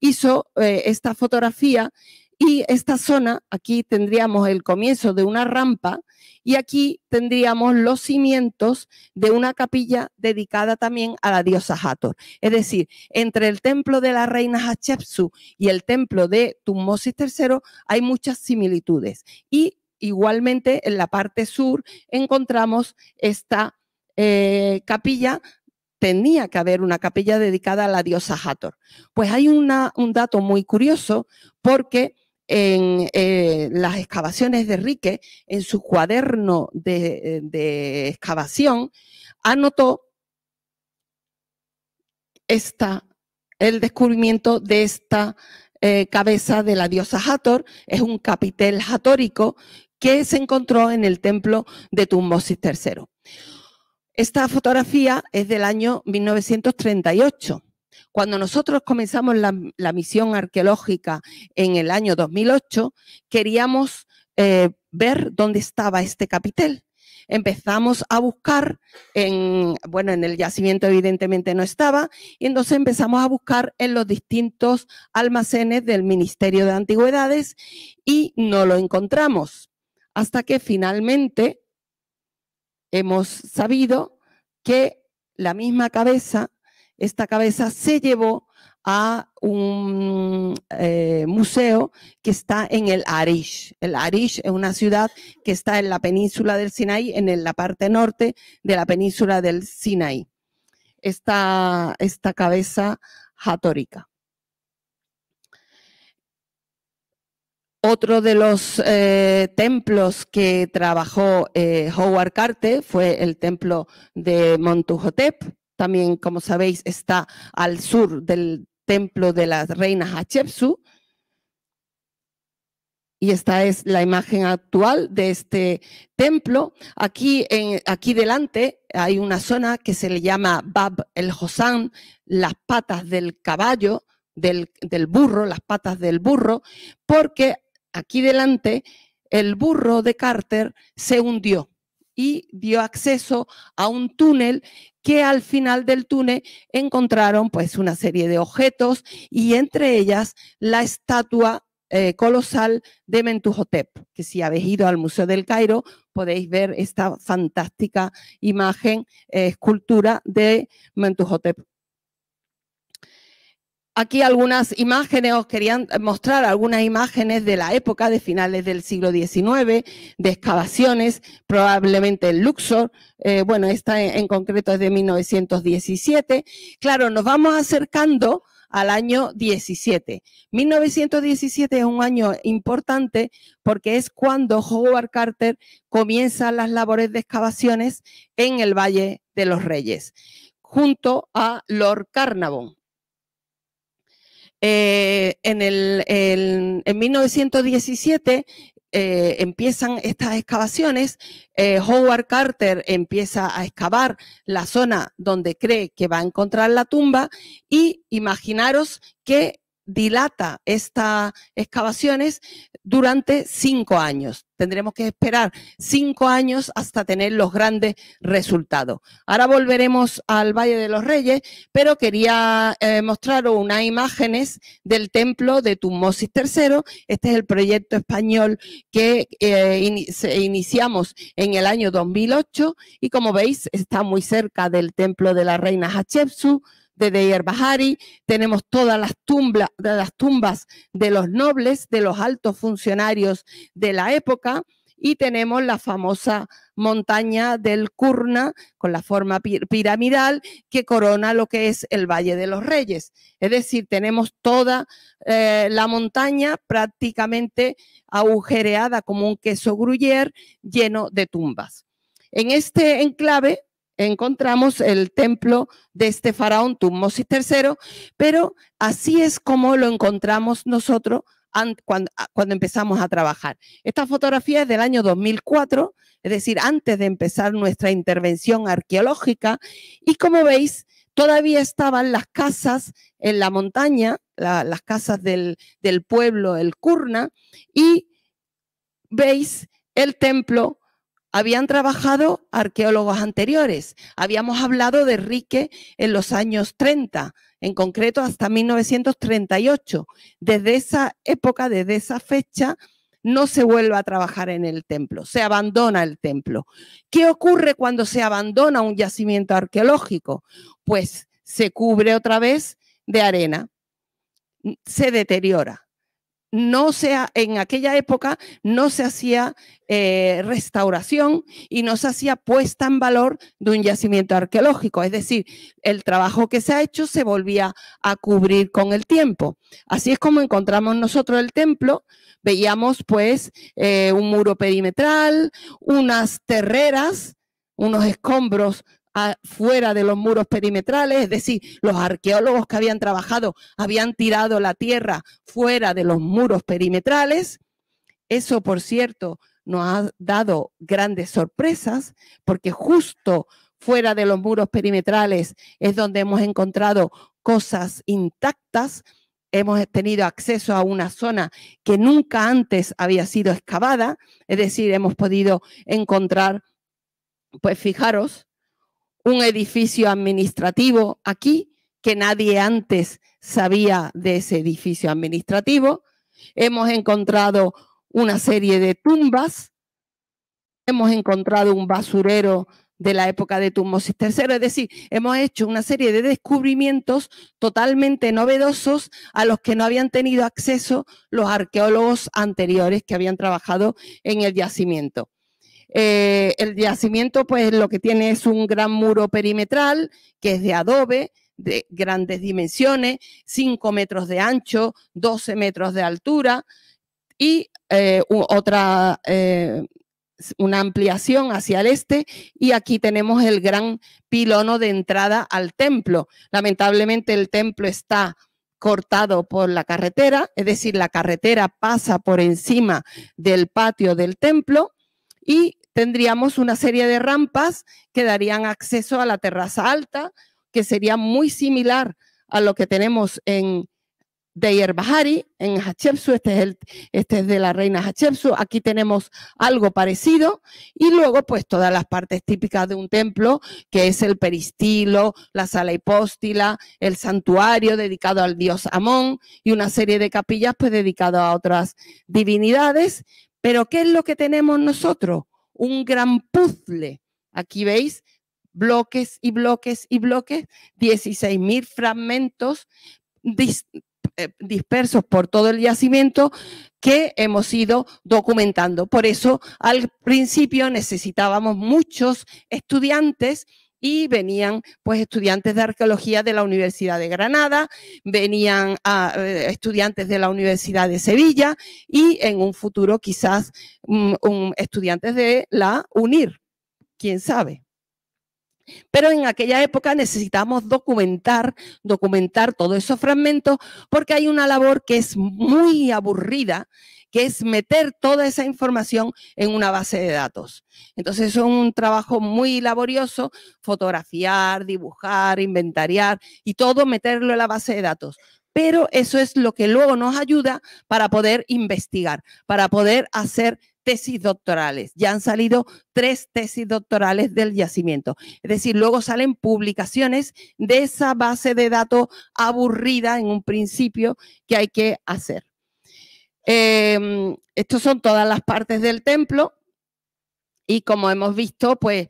B: hizo eh, esta fotografía y esta zona, aquí tendríamos el comienzo de una rampa y aquí tendríamos los cimientos de una capilla dedicada también a la diosa Hathor. Es decir, entre el templo de la reina Hatshepsut y el templo de Tummosis III hay muchas similitudes. Y igualmente en la parte sur encontramos esta eh, capilla tenía que haber una capilla dedicada a la diosa Hathor. Pues hay un dato muy curioso porque en eh, las excavaciones de Rique, en su cuaderno de, excavación, anotó esta, el descubrimiento de esta eh, cabeza de la diosa Hathor, es un capitel hatórico que se encontró en el templo de Tumbosis III. Esta fotografía es del año 1938. Cuando nosotros comenzamos la, misión arqueológica en el año 2008, queríamos eh, ver dónde estaba este capitel. Empezamos a buscar bueno, en el yacimiento evidentemente no estaba, y entonces empezamos a buscar en los distintos almacenes del Ministerio de Antigüedades y no lo encontramos, hasta que finalmente hemos sabido que la misma cabeza esta cabeza se llevó a un eh, museo que está en el Arish. El Arish es una ciudad que está en la península del Sinaí, en la parte norte de la península del Sinaí. Esta, esta cabeza jatórica. Otro de los eh, templos que trabajó eh, Howard Carter fue el templo de Montuhotep también como sabéis está al sur del templo de la reina Hatshepsut. Y esta es la imagen actual de este templo. Aquí, aquí delante hay una zona que se le llama Bab el Hosan, las patas del caballo, del, del burro, las patas del burro, porque aquí delante el burro de Carter se hundió y dio acceso a un túnel que al final del túnel encontraron pues una serie de objetos y entre ellas la estatua eh, colosal de Mentuhotep, que si habéis ido al Museo del Cairo podéis ver esta fantástica imagen, eh, escultura de Mentuhotep Aquí algunas imágenes, os querían mostrar algunas imágenes de la época de finales del siglo XIX, de excavaciones, probablemente el Luxor, eh, bueno, esta en concreto es de 1917. Claro, nos vamos acercando al año 17. 1917 es un año importante porque es cuando Howard Carter comienza las labores de excavaciones en el Valle de los Reyes, junto a Lord Carnavon. Eh, en, en 1917 eh, empiezan estas excavaciones, eh, Howard Carter empieza a excavar la zona donde cree que va a encontrar la tumba y imaginaros que dilata estas excavaciones durante cinco años. Tendremos que esperar cinco años hasta tener los grandes resultados. Ahora volveremos al Valle de los Reyes, pero quería eh, mostraros unas imágenes del templo de Tummosis III. Este es el proyecto español que eh, iniciamos en el año 2008 y como veis está muy cerca del templo de la reina Hatshepsut, de Deir Bahari, tenemos todas las, las tumbas de los nobles, de los altos funcionarios de la época, y tenemos la famosa montaña del Kurna con la forma piramidal que corona lo que es el Valle de los Reyes. Es decir, tenemos toda eh, la montaña prácticamente agujereada como un queso gruyer lleno de tumbas. En este enclave encontramos el templo de este faraón Tummosis III, pero así es como lo encontramos nosotros cuando, empezamos a trabajar. Esta fotografía es del año 2004, es decir, antes de empezar nuestra intervención arqueológica, y como veis, todavía estaban las casas en la montaña, las casas del, del pueblo, el Kurna, y veis el templo habían trabajado arqueólogos anteriores. Habíamos hablado de Rique en los años 30, en concreto hasta 1938. Desde esa época, desde esa fecha, no se vuelve a trabajar en el templo, se abandona el templo. ¿Qué ocurre cuando se abandona un yacimiento arqueológico? Pues se cubre otra vez de arena, se deteriora no sea, en aquella época no se hacía eh, restauración y no se hacía puesta en valor de un yacimiento arqueológico. Es decir, el trabajo que se ha hecho se volvía a cubrir con el tiempo. Así es como encontramos nosotros el templo. Veíamos pues eh, un muro perimetral, unas terreras, unos escombros fuera de los muros perimetrales, es decir, los arqueólogos que habían trabajado habían tirado la tierra fuera de los muros perimetrales. Eso, por cierto, nos ha dado grandes sorpresas, porque justo fuera de los muros perimetrales es donde hemos encontrado cosas intactas, hemos tenido acceso a una zona que nunca antes había sido excavada, es decir, hemos podido encontrar, pues fijaros, un edificio administrativo aquí que nadie antes sabía de ese edificio administrativo. Hemos encontrado una serie de tumbas. Hemos encontrado un basurero de la época de Tumosis III. Es decir, hemos hecho una serie de descubrimientos totalmente novedosos a los que no habían tenido acceso los arqueólogos anteriores que habían trabajado en el yacimiento. Eh, el yacimiento, pues lo que tiene es un gran muro perimetral que es de adobe, de grandes dimensiones, 5 metros de ancho, 12 metros de altura y eh, otra, eh, una ampliación hacia el este y aquí tenemos el gran pilono de entrada al templo. Lamentablemente el templo está cortado por la carretera, es decir, la carretera pasa por encima del patio del templo y tendríamos una serie de rampas que darían acceso a la terraza alta, que sería muy similar a lo que tenemos en Deir Bahari, en Hatshepsut, este es, este es de la reina Hatshepsut, aquí tenemos algo parecido, y luego pues todas las partes típicas de un templo, que es el peristilo, la sala hipóstila, el santuario dedicado al dios Amón, y una serie de capillas pues dedicado a otras divinidades, pero ¿qué es lo que tenemos nosotros? un gran puzzle. Aquí veis bloques y bloques y bloques, 16.000 fragmentos eh, dispersos por todo el yacimiento que hemos ido documentando. Por eso, al principio necesitábamos muchos estudiantes y venían pues estudiantes de arqueología de la Universidad de Granada, venían eh, estudiantes de la Universidad de Sevilla y en un futuro quizás mm, estudiantes de la UNIR, quién sabe. Pero en aquella época necesitamos documentar, documentar todos esos fragmentos, porque hay una labor que es muy aburrida que es meter toda esa información en una base de datos. Entonces es un trabajo muy laborioso, fotografiar, dibujar, inventariar y todo meterlo en la base de datos. Pero eso es lo que luego nos ayuda para poder investigar, para poder hacer tesis doctorales. Ya han salido tres tesis doctorales del yacimiento. Es decir, luego salen publicaciones de esa base de datos aburrida en un principio que hay que hacer. Eh, em, estas son todas las partes del templo. Y como hemos visto, pues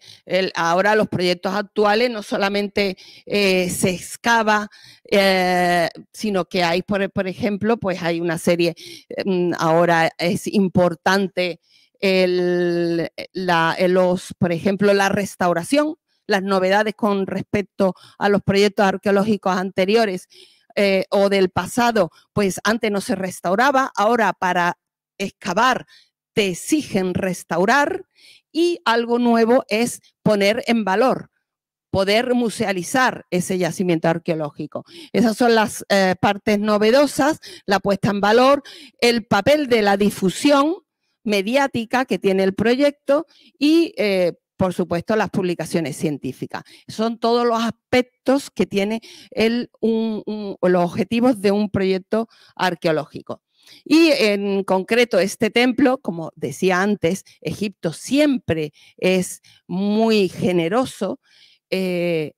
B: ahora los proyectos actuales no solamente eh, se excava, eh, sino que hay, por, ejemplo, pues hay una serie, em, ahora es importante eh, los, por ejemplo, la restauración, las novedades con respecto a los proyectos arqueológicos anteriores eh, o del pasado, pues antes no se restauraba, ahora para excavar te exigen restaurar y algo nuevo es poner en valor poder musealizar ese yacimiento arqueológico. Esas son las eh, partes novedosas, la puesta en valor, el papel de la difusión mediática que tiene el proyecto y eh, por supuesto, las publicaciones científicas. Son todos los aspectos que tiene el, los objetivos de un proyecto arqueológico. Y en concreto este templo, como decía antes, Egipto siempre es muy generoso. Eh,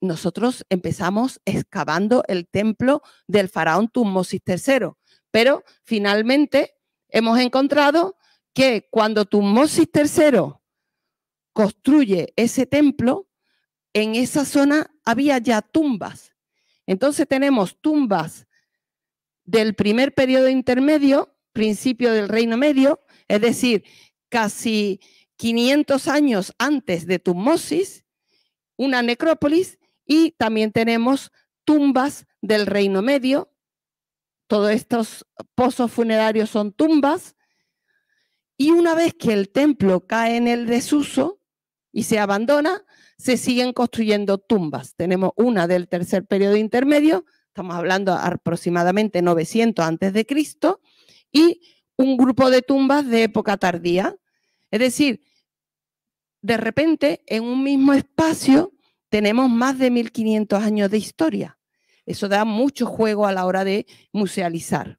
B: nosotros empezamos excavando el templo del faraón Tummosis III, pero finalmente hemos encontrado que cuando Tummosis III construye ese templo, en esa zona había ya tumbas. Entonces tenemos tumbas del primer periodo intermedio, principio del Reino Medio, es decir, casi 500 años antes de Tummosis, una necrópolis, y también tenemos tumbas del Reino Medio. Todos estos pozos funerarios son tumbas. Y una vez que el templo cae en el desuso, y se abandona, se siguen construyendo tumbas. Tenemos una del tercer periodo intermedio, estamos hablando aproximadamente 900 antes de Cristo, y un grupo de tumbas de época tardía. Es decir, de repente en un mismo espacio tenemos más de 1500 años de historia. Eso da mucho juego a la hora de musealizar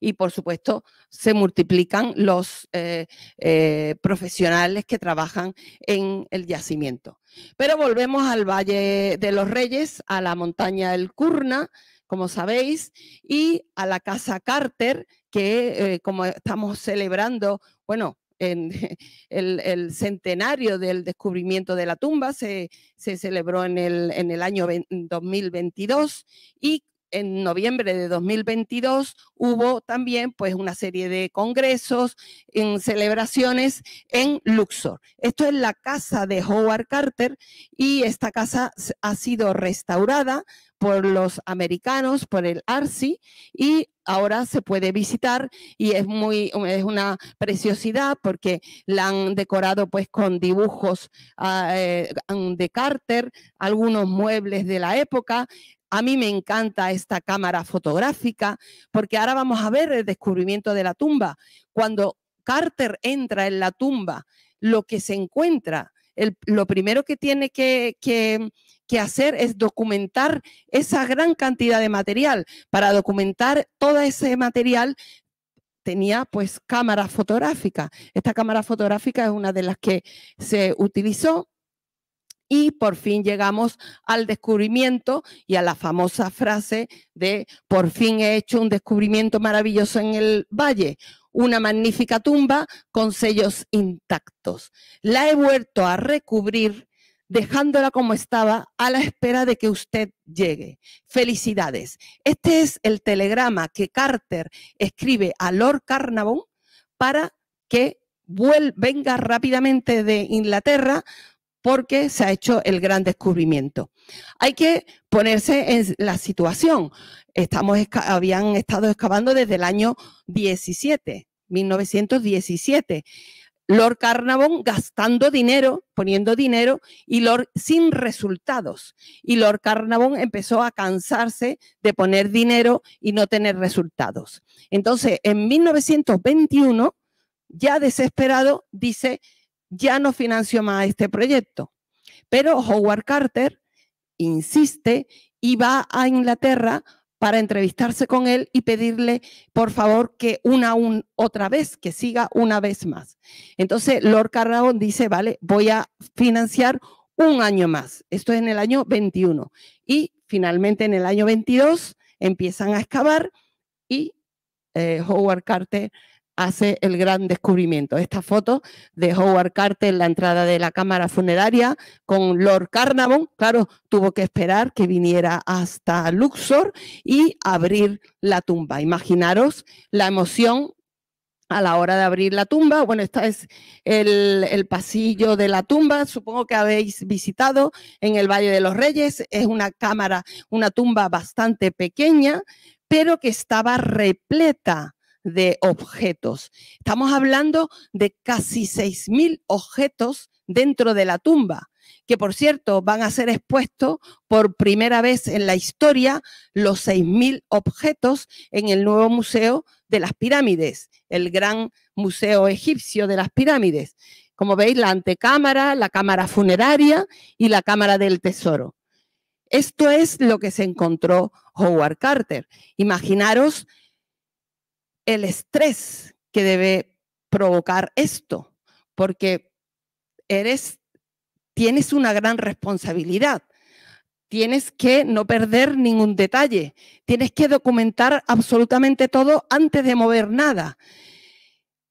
B: y por supuesto se multiplican los eh, eh, profesionales que trabajan en el yacimiento. Pero volvemos al Valle de los Reyes, a la montaña del Curna, como sabéis, y a la Casa Carter, que eh, como estamos celebrando, bueno, el, centenario del descubrimiento de la tumba, se, celebró en el, en el año 2022 y en noviembre de 2022 hubo también pues una serie de congresos, en celebraciones en Luxor. Esto es la casa de Howard Carter y esta casa ha sido restaurada por los americanos, por el ARSI, y ahora se puede visitar y es muy um, es una preciosidad porque la han decorado pues con dibujos ah, eh, de Carter, algunos muebles de la época, a mí me encanta esta cámara fotográfica porque ahora vamos a ver el descubrimiento de la tumba. Cuando Carter entra en la tumba, lo que se encuentra, lo primero que tiene que, que hacer es documentar esa gran cantidad de material. Para documentar todo ese material tenía pues cámara fotográfica. Esta cámara fotográfica es una de las que se utilizó y por fin llegamos al descubrimiento y a la famosa frase de, por fin he hecho un descubrimiento maravilloso en el valle, una magnífica tumba con sellos intactos. La he vuelto a recubrir dejándola como estaba a la espera de que usted llegue. Felicidades. Este es el telegrama que Carter escribe a Lord Carnavon para que venga rápidamente de Inglaterra porque se ha hecho el gran descubrimiento. Hay que ponerse en la situación. Estamos, habían estado excavando desde el año 17, 1917. Lord Carnarvon gastando dinero, poniendo dinero, y Lord sin resultados. Y Lord Carnarvon empezó a cansarse de poner dinero y no tener resultados. Entonces, en 1921, ya desesperado, dice, ya no financió más este proyecto. Pero Howard Carter insiste y va a Inglaterra para entrevistarse con él y pedirle, por favor, que una un, otra vez, que siga una vez más. Entonces, Lord Carnarvon dice, vale, voy a financiar un año más. Esto es en el año 21. Y finalmente, en el año 22, empiezan a excavar y eh, Howard Carter hace el gran descubrimiento. Esta foto de Howard Carter en la entrada de la cámara funeraria con Lord Carnarvon, claro, tuvo que esperar que viniera hasta Luxor y abrir la tumba. Imaginaros la emoción a la hora de abrir la tumba. Bueno, este es el, el, pasillo de la tumba, supongo que habéis visitado en el Valle de los Reyes. Es una cámara, una tumba bastante pequeña, pero que estaba repleta de objetos. Estamos hablando de casi 6.000 objetos dentro de la tumba, que por cierto van a ser expuestos por primera vez en la historia los 6.000 objetos en el nuevo Museo de las Pirámides, el gran Museo Egipcio de las Pirámides. Como veis, la antecámara, la cámara funeraria y la cámara del tesoro. Esto es lo que se encontró Howard Carter. Imaginaros el estrés que debe provocar esto, porque eres, tienes una gran responsabilidad. Tienes que no perder ningún detalle. Tienes que documentar absolutamente todo antes de mover nada.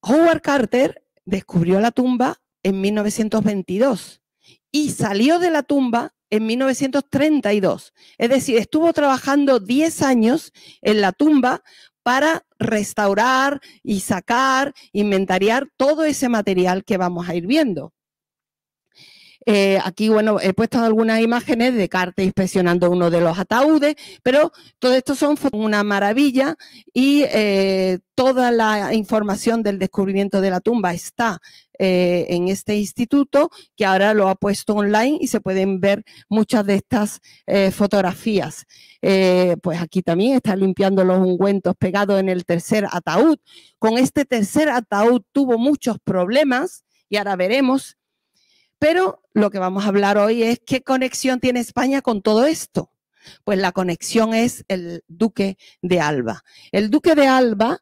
B: Howard Carter descubrió la tumba en 1922 y salió de la tumba en 1932. Es decir, estuvo trabajando 10 años en la tumba para restaurar y sacar, inventariar todo ese material que vamos a ir viendo. Eh, aquí, bueno, he puesto algunas imágenes de Carte inspeccionando uno de los ataúdes, pero todo esto son una maravilla y eh, toda la información del descubrimiento de la tumba está eh, en este instituto que ahora lo ha puesto online y se pueden ver muchas de estas fotografías. Eh, pues aquí también está limpiando los ungüentos pegados en el tercer ataúd. Con este tercer ataúd tuvo muchos problemas y ahora veremos. Pero lo que vamos a hablar hoy es qué conexión tiene España con todo esto. Pues la conexión es el duque de Alba. El duque de Alba,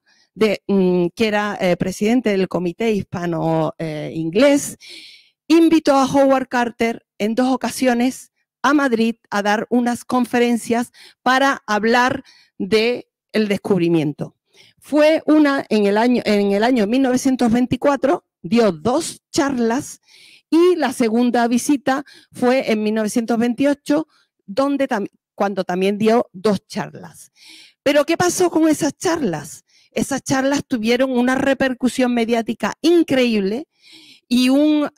B: mm, que era eh, presidente del Comité Hispano-Inglés, eh, invitó a Howard Carter en dos ocasiones a Madrid a dar unas conferencias para hablar de el descubrimiento. Fue una en el año en el año 1924 dio dos charlas y la segunda visita fue en 1928 donde cuando también dio dos charlas. Pero ¿qué pasó con esas charlas? Esas charlas tuvieron una repercusión mediática increíble y,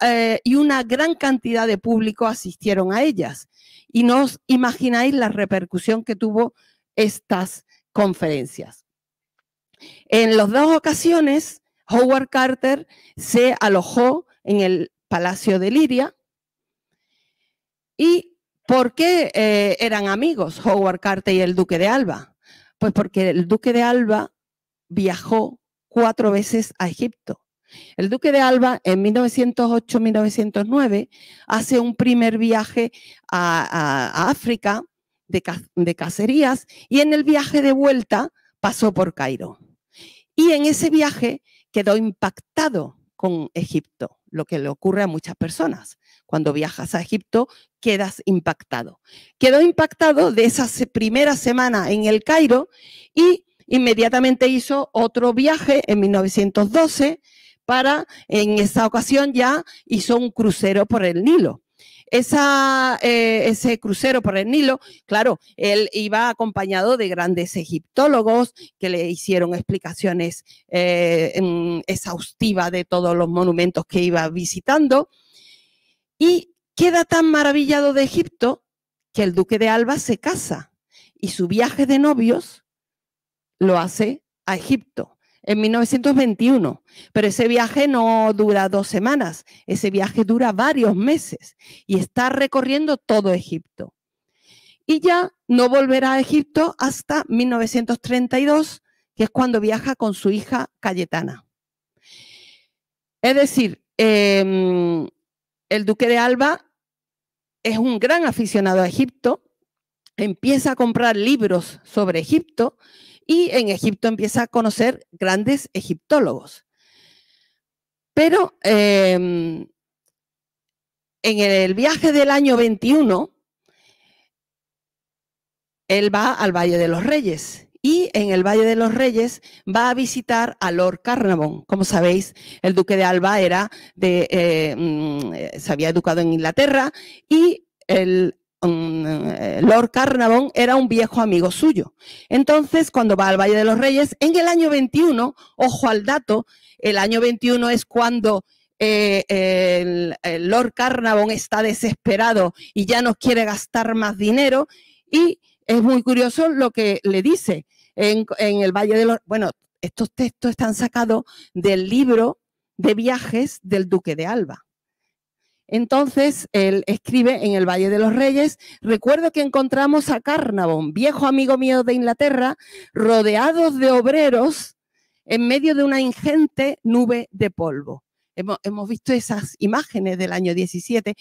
B: eh, y, una gran cantidad de público asistieron a ellas. Y no os imagináis la repercusión que tuvo estas conferencias. En las dos ocasiones, Howard Carter se alojó en el Palacio de Liria. ¿Y por qué eh, eran amigos Howard Carter y el Duque de Alba? Pues porque el Duque de Alba viajó cuatro veces a Egipto el duque de Alba en 1908-1909 hace un primer viaje a, África de, de, cacerías y en el viaje de vuelta pasó por Cairo. Y en ese viaje quedó impactado con Egipto, lo que le ocurre a muchas personas. Cuando viajas a Egipto quedas impactado. Quedó impactado de esa primera semana en el Cairo y inmediatamente hizo otro viaje en 1912 para, en esta ocasión ya hizo un crucero por el Nilo. Esa, eh, ese crucero por el Nilo, claro, él iba acompañado de grandes egiptólogos que le hicieron explicaciones eh, exhaustivas de todos los monumentos que iba visitando. Y queda tan maravillado de Egipto que el duque de Alba se casa y su viaje de novios lo hace a Egipto en 1921, pero ese viaje no dura dos semanas, ese viaje dura varios meses y está recorriendo todo Egipto. Y ya no volverá a Egipto hasta 1932, que es cuando viaja con su hija Cayetana. Es decir, em, el duque de Alba es un gran aficionado a Egipto, empieza a comprar libros sobre Egipto y en Egipto empieza a conocer grandes egiptólogos. Pero em, en el viaje del año 21, él va al Valle de los Reyes y en el Valle de los Reyes va a visitar a Lord Carnavon. Como sabéis, el duque de Alba era de, eh, mm, eh, se había educado en Inglaterra y el eh, Lord Carnavon era un viejo amigo suyo. Entonces, cuando va al Valle de los Reyes, en el año 21, ojo al dato, el año 21 es cuando eh, Lord Carnavon está desesperado y ya no quiere gastar más dinero. Y es muy curioso lo que le dice en, el Valle de los... Bueno, estos textos están sacados del libro de viajes del Duque de Alba. Entonces, él escribe en el Valle de los Reyes, recuerdo que encontramos a Carnavon, viejo amigo mío de Inglaterra, rodeados de obreros en medio de una ingente nube de polvo. Hemos, visto esas imágenes del año 17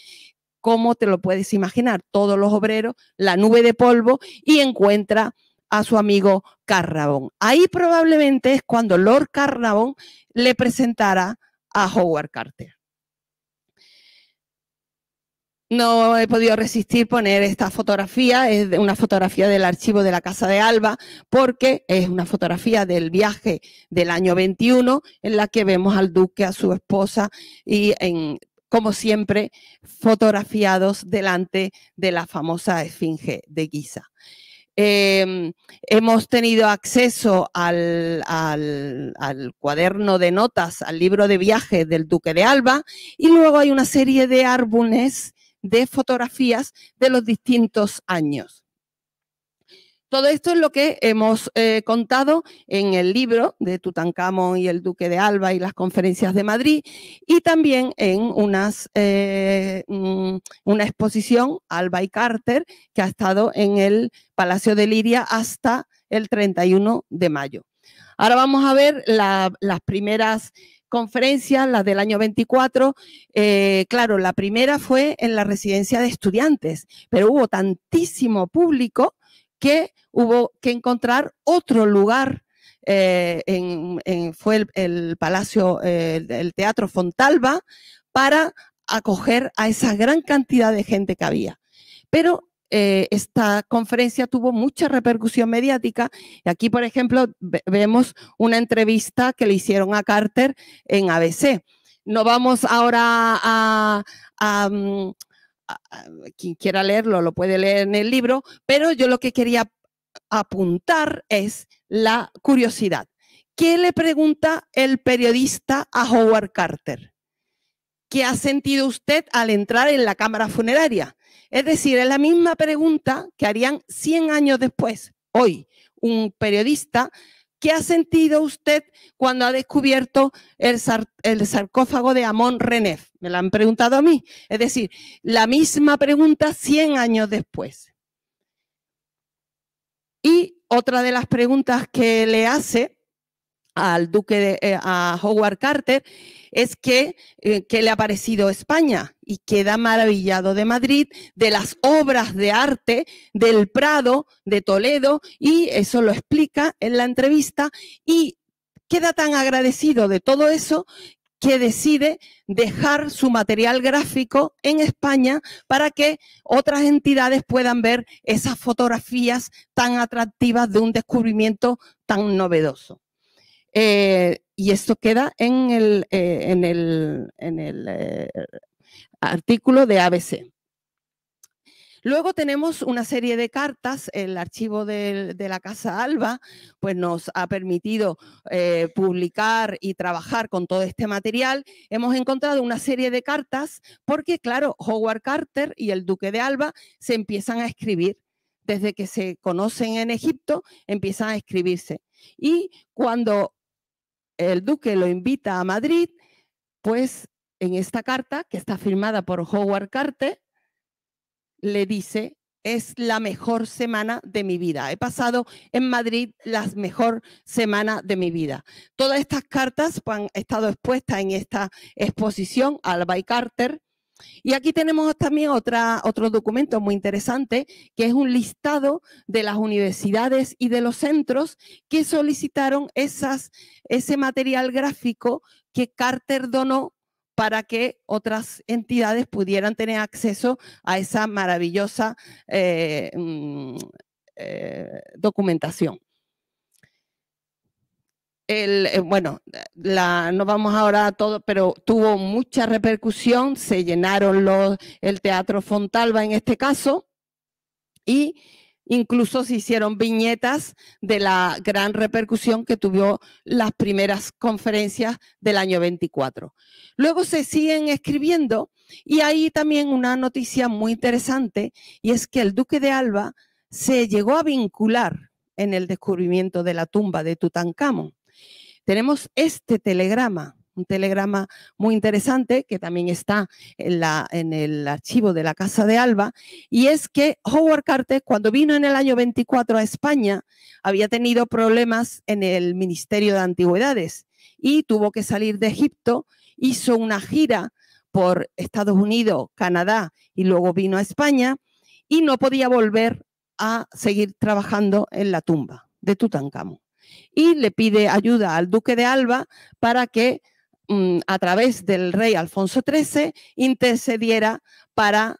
B: ¿cómo te lo puedes imaginar? Todos los obreros, la nube de polvo y encuentra a su amigo Carnavon. Ahí probablemente es cuando Lord Carnavon le presentará a Howard Carter no he podido resistir poner esta fotografía, es una fotografía del archivo de la Casa de Alba, porque es una fotografía del viaje del año 21 en la que vemos al duque, a su esposa y como siempre, fotografiados delante de la famosa Esfinge de Guisa. Em, hemos tenido acceso al, cuaderno de notas, al libro de viaje del Duque de Alba, y luego hay una serie de árboles de fotografías de los distintos años. Todo esto es lo que hemos eh, contado en el libro de Tutankamón y el Duque de Alba y las conferencias de Madrid y también en unas, eh, mm, una exposición Alba y Carter que ha estado en el Palacio de Liria hasta el 31 de mayo. Ahora vamos a ver las primeras conferencias, las del año 24. Eh, claro, la primera fue en la residencia de estudiantes, pero hubo tantísimo público que hubo que encontrar otro lugar. Eh, en, fue el, Palacio, el Teatro Fontalba, para acoger a esa gran cantidad de gente que había. Pero eh, esta conferencia tuvo mucha repercusión mediática. Aquí, por ejemplo, vemos una entrevista que le hicieron a Carter en ABC. No vamos ahora mm, a quien quiera leerlo, lo puede leer en el libro, pero yo lo que quería apuntar es la curiosidad. ¿Qué le pregunta el periodista a Howard Carter? ¿Qué ha sentido usted al entrar en la cámara funeraria? Es decir, es la misma pregunta que harían 100 años después, hoy, un periodista. ¿Qué ha sentido usted cuando ha descubierto el, sarcófago de Amón Renef? Me la han preguntado a mí. Es decir, la misma pregunta 100 años después. Y otra de las preguntas que le hace al duque de, eh, a Howard Carter, es que, eh, que, le ha parecido España y queda maravillado de Madrid, de las obras de arte del Prado, de Toledo, y eso lo explica en la entrevista, y queda tan agradecido de todo eso que decide dejar su material gráfico en España para que otras entidades puedan ver esas fotografías tan atractivas de un descubrimiento tan novedoso. Eh, y esto queda en el, eh, el, eh, artículo de ABC. Luego tenemos una serie de cartas. El archivo de, la Casa Alba pues nos ha permitido publicar y trabajar con todo este material. Hemos encontrado una serie de cartas porque, claro, Howard Carter y el Duque de Alba se empiezan a escribir. Desde que se conocen en Egipto, empiezan a escribirse. Y cuando el duque lo invita a Madrid, pues en esta carta, que está firmada por Howard Carter, le dice, es la mejor semana de mi vida. He pasado en Madrid la mejor semana de mi vida. Todas estas cartas han estado expuestas en esta exposición, al y Carter, y aquí tenemos también otro documento muy interesante, que es un listado de las universidades y de los centros que solicitaron ese material gráfico que Carter donó para que otras entidades pudieran tener acceso a esa maravillosa eh, mm, eh, documentación. Eh, bueno, la, no vamos ahora a todo, pero tuvo mucha repercusión, se llenaron los, el Teatro Fontalba en este caso, y incluso se hicieron viñetas de la gran repercusión que tuvieron las primeras conferencias del año 24. Luego se siguen escribiendo y hay también una noticia muy interesante y es que el duque de Alba se llegó a vincular en el descubrimiento de la tumba de Tutankamón. Tenemos este telegrama, un telegrama muy interesante que también está en, el archivo de la Casa de Alba, y es que Howard Carter, cuando vino en el año 24 a España, había tenido problemas en el Ministerio de Antigüedades y tuvo que salir de Egipto, hizo una gira por Estados Unidos, Canadá y luego vino a España y no podía volver a seguir trabajando en la tumba de Tutankamón y le pide ayuda al duque de Alba para que mm, a través del rey Alfonso XIII intercediera para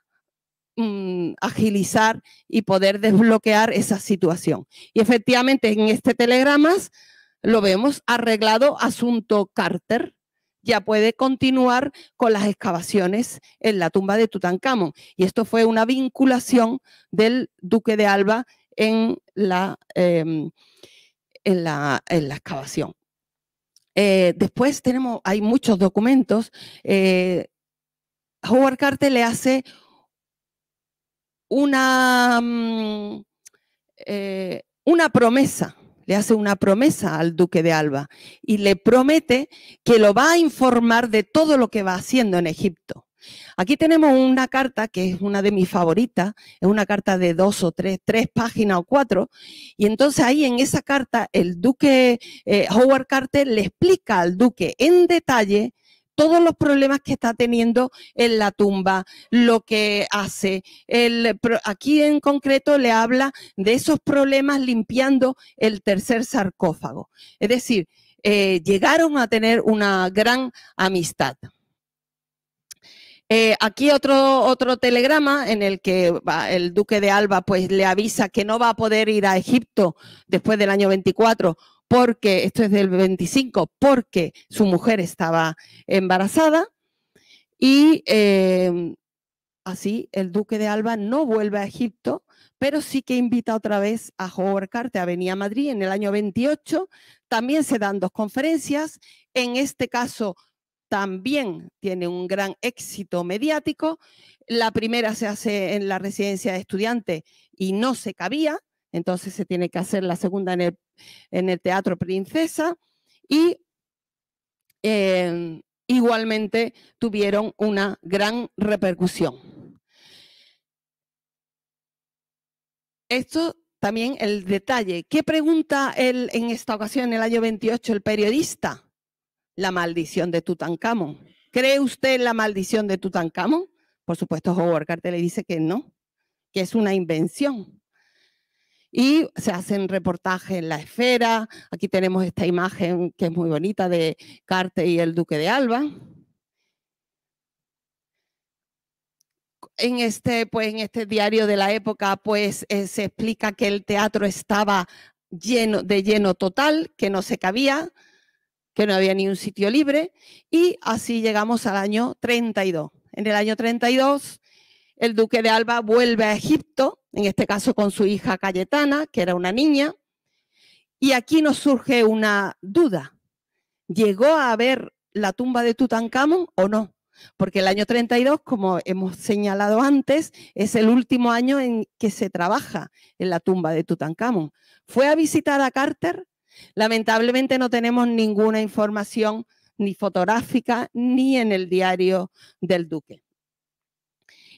B: mm, agilizar y poder desbloquear esa situación. Y efectivamente en este telegrama lo vemos arreglado asunto Carter, ya puede continuar con las excavaciones en la tumba de Tutankamón. Y esto fue una vinculación del duque de Alba en la... Em, en la, excavación. Eh, después tenemos, hay muchos documentos. Eh, Howard Carter le hace una, mm, eh, una promesa, le hace una promesa al duque de Alba y le promete que lo va a informar de todo lo que va haciendo en Egipto. Aquí tenemos una carta que es una de mis favoritas, es una carta de dos o tres, tres páginas o cuatro, y entonces ahí en esa carta el duque eh, Howard Carter le explica al duque en detalle todos los problemas que está teniendo en la tumba, lo que hace. aquí en concreto le habla de esos problemas limpiando el tercer sarcófago. Es decir, eh, llegaron a tener una gran amistad. Eh, aquí otro, otro telegrama en el que el duque de Alba pues le avisa que no va a poder ir a Egipto después del año 24 porque, esto es del 25, porque su mujer estaba embarazada y em, así el duque de Alba no vuelve a Egipto, pero sí que invita otra vez a Howard Carter a venir a Madrid en el año 28. También se dan dos conferencias, en este caso también tiene un gran éxito mediático. La primera se hace en la residencia de estudiantes y no se cabía, entonces se tiene que hacer la segunda en el, Teatro Princesa. Y em, igualmente tuvieron una gran repercusión. Esto también el detalle. ¿Qué pregunta en esta ocasión, en el año 28, el periodista? la maldición de Tutankamón. ¿Cree usted en la maldición de Tutankamón? Por supuesto, Howard Carter le dice que no, que es una invención. Y se hacen reportajes en la esfera. Aquí tenemos esta imagen que es muy bonita de Carter y el duque de Alba. en este, pues, en este diario de la época, pues eh, se explica que el teatro estaba lleno, de lleno total, que no se cabía, que no había ni un sitio libre, y así llegamos al año 32. En el año 32, el duque de Alba vuelve a Egipto, en este caso con su hija Cayetana, que era una niña, y aquí nos surge una duda. ¿Llegó a ver la tumba de Tutankamón o no? Porque el año 32, como hemos señalado antes, es el último año en que se trabaja en la tumba de Tutankamón. ¿Fue a visitar a Carter? Lamentablemente no tenemos ninguna información ni fotográfica ni en el diario del duque.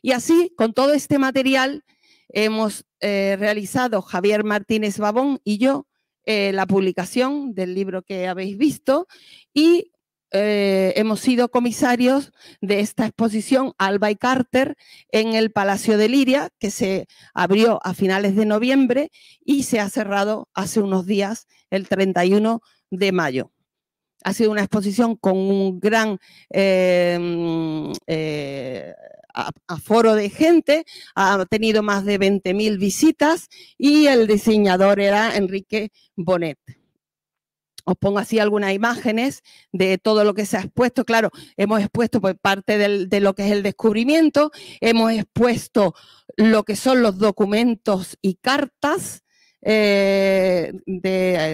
B: Y así, con todo este material, hemos eh, realizado Javier Martínez Babón y yo eh, la publicación del libro que habéis visto y eh, hemos sido comisarios de esta exposición Alba y Carter en el Palacio de Liria, que se abrió a finales de noviembre y se ha cerrado hace unos días, el 31 de mayo. Ha sido una exposición con un gran eh, eh, aforo de gente, ha tenido más de 20.000 visitas y el diseñador era Enrique Bonet os pongo así algunas imágenes de todo lo que se ha expuesto. Claro, hemos expuesto pues, parte de lo que es el descubrimiento, hemos expuesto lo que son los documentos y cartas eh,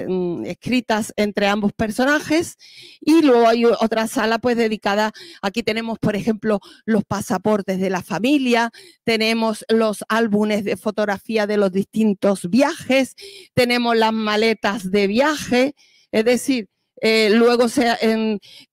B: mm, escritas entre ambos personajes. Y luego hay otra sala pues dedicada, aquí tenemos por ejemplo los pasaportes de la familia, tenemos los álbumes de fotografía de los distintos viajes, tenemos las maletas de viaje. Es decir, eh, luego, se,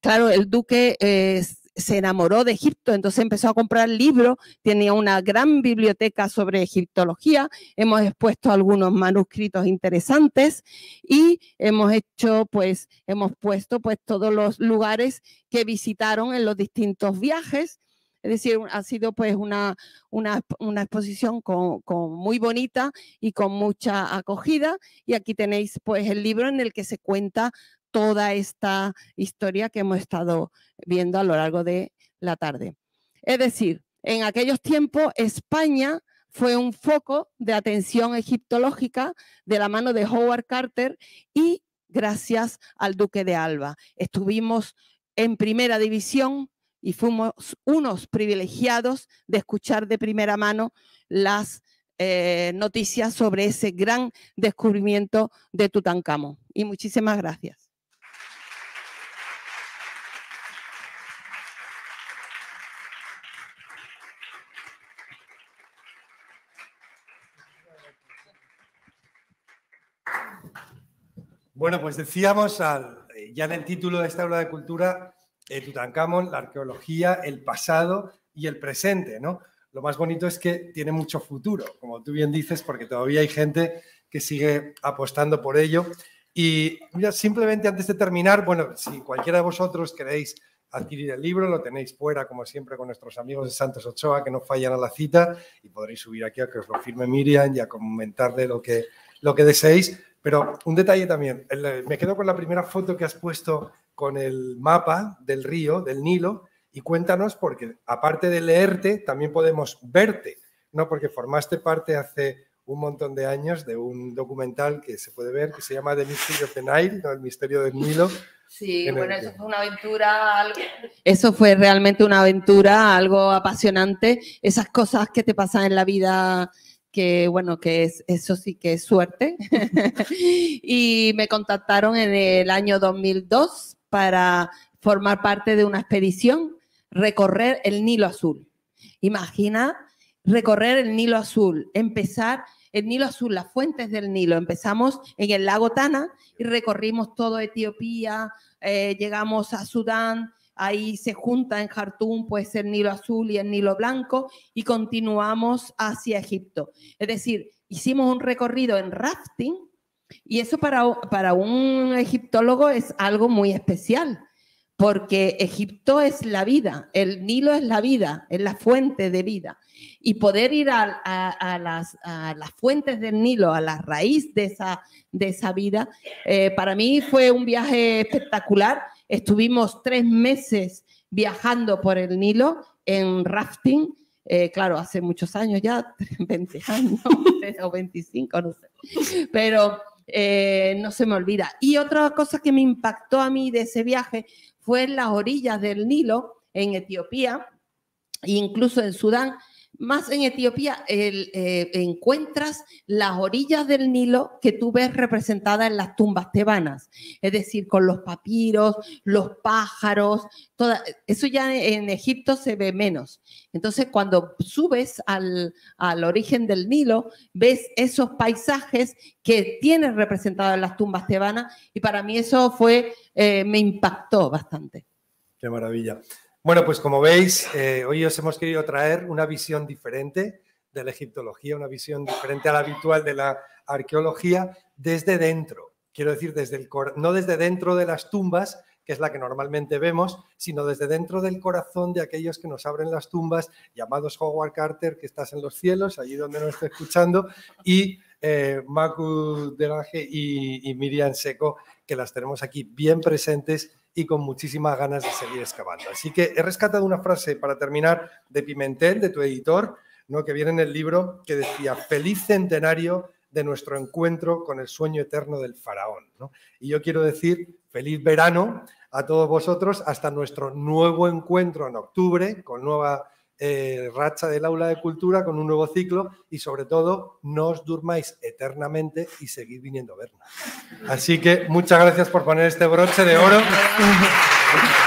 B: claro, el duque eh, se enamoró de Egipto, entonces empezó a comprar libros, tenía una gran biblioteca sobre egiptología, hemos expuesto algunos manuscritos interesantes y hemos hecho, pues, hemos puesto pues todos los lugares que visitaron en los distintos viajes es decir, ha sido pues una, una, exposición con, muy bonita y con mucha acogida. Y aquí tenéis pues el libro en el que se cuenta toda esta historia que hemos estado viendo a lo largo de la tarde. Es decir, en aquellos tiempos España fue un foco de atención egiptológica de la mano de Howard Carter y gracias al Duque de Alba. Estuvimos en primera división y fuimos unos privilegiados de escuchar de primera mano las eh, noticias sobre ese gran descubrimiento de Tutankamón. Y muchísimas gracias.
A: Bueno, pues decíamos eh, ya en el título de esta aula de cultura eh, Tutankamón, la arqueología, el pasado y el presente, ¿no? Lo más bonito es que tiene mucho futuro, como tú bien dices, porque todavía hay gente que sigue apostando por ello. Y mira, simplemente antes de terminar, bueno, si cualquiera de vosotros queréis adquirir el libro, lo tenéis fuera, como siempre, con nuestros amigos de Santos Ochoa, que no fallan a la cita, y podréis subir aquí a que os lo firme Miriam y a comentarle lo que, lo que deseéis. Pero un detalle también, eh, me quedo con la primera foto que has puesto con el mapa del río, del Nilo, y cuéntanos porque aparte de leerte, también podemos verte, ¿no? Porque formaste parte hace un montón de años de un documental que se puede ver que se llama The Mystery of the Nile, ¿no? El misterio del Nilo. Sí, bueno, eso fue una aventura.
B: Eso fue realmente una aventura, algo apasionante. Esas cosas que te pasan en la vida que bueno, que es, eso sí que es suerte. y me contactaron en el año 2002 para formar parte de una expedición, recorrer el Nilo Azul. Imagina recorrer el Nilo Azul, empezar el Nilo Azul, las fuentes del Nilo. Empezamos en el lago Tana y recorrimos todo Etiopía, eh, llegamos a Sudán, Ahí se junta en Jartum puede el Nilo Azul y el Nilo Blanco y continuamos hacia Egipto. Es decir, hicimos un recorrido en rafting y eso para, para un egiptólogo es algo muy especial porque Egipto es la vida, el Nilo es la vida, es la fuente de vida. Y poder ir a, las, fuentes del Nilo, a la raíz de esa, de esa vida, eh, para mí fue un viaje espectacular Estuvimos tres meses viajando por el Nilo en rafting, eh, claro, hace muchos años ya, 20 años o 25, no sé, pero eh, no se me olvida. Y otra cosa que me impactó a mí de ese viaje fue en las orillas del Nilo, en Etiopía, e incluso en Sudán, más en Etiopía eh, encuentras las orillas del Nilo que tú ves representadas en las tumbas tebanas, es decir, con los papiros, los pájaros, eso ya en Egipto se ve menos. Entonces, cuando subes al, origen del Nilo, ves esos paisajes que tienes representados en las tumbas tebanas y para mí eso fue, eh, me impactó bastante.
A: Qué maravilla. Bueno, pues como veis, eh, hoy os hemos querido traer una visión diferente de la egiptología, una visión diferente a la habitual de la arqueología desde dentro. Quiero decir, desde el no desde dentro de las tumbas, que es la que normalmente vemos, sino desde dentro del corazón de aquellos que nos abren las tumbas, llamados Howard Carter, que estás en los cielos, allí donde nos está escuchando, y eh, delange y Miriam Seco, que las tenemos aquí bien presentes y con muchísimas ganas de seguir excavando. Así que he rescatado una frase para terminar de Pimentel, de tu editor, ¿no? que viene en el libro, que decía, feliz centenario de nuestro encuentro con el sueño eterno del faraón. Y yo quiero decir, feliz verano a todos vosotros, hasta nuestro nuevo encuentro en octubre, con nueva eh, racha del aula de cultura con un nuevo ciclo y sobre todo no os durmáis eternamente y seguid viniendo a vernos. Así que muchas gracias por poner este broche de oro.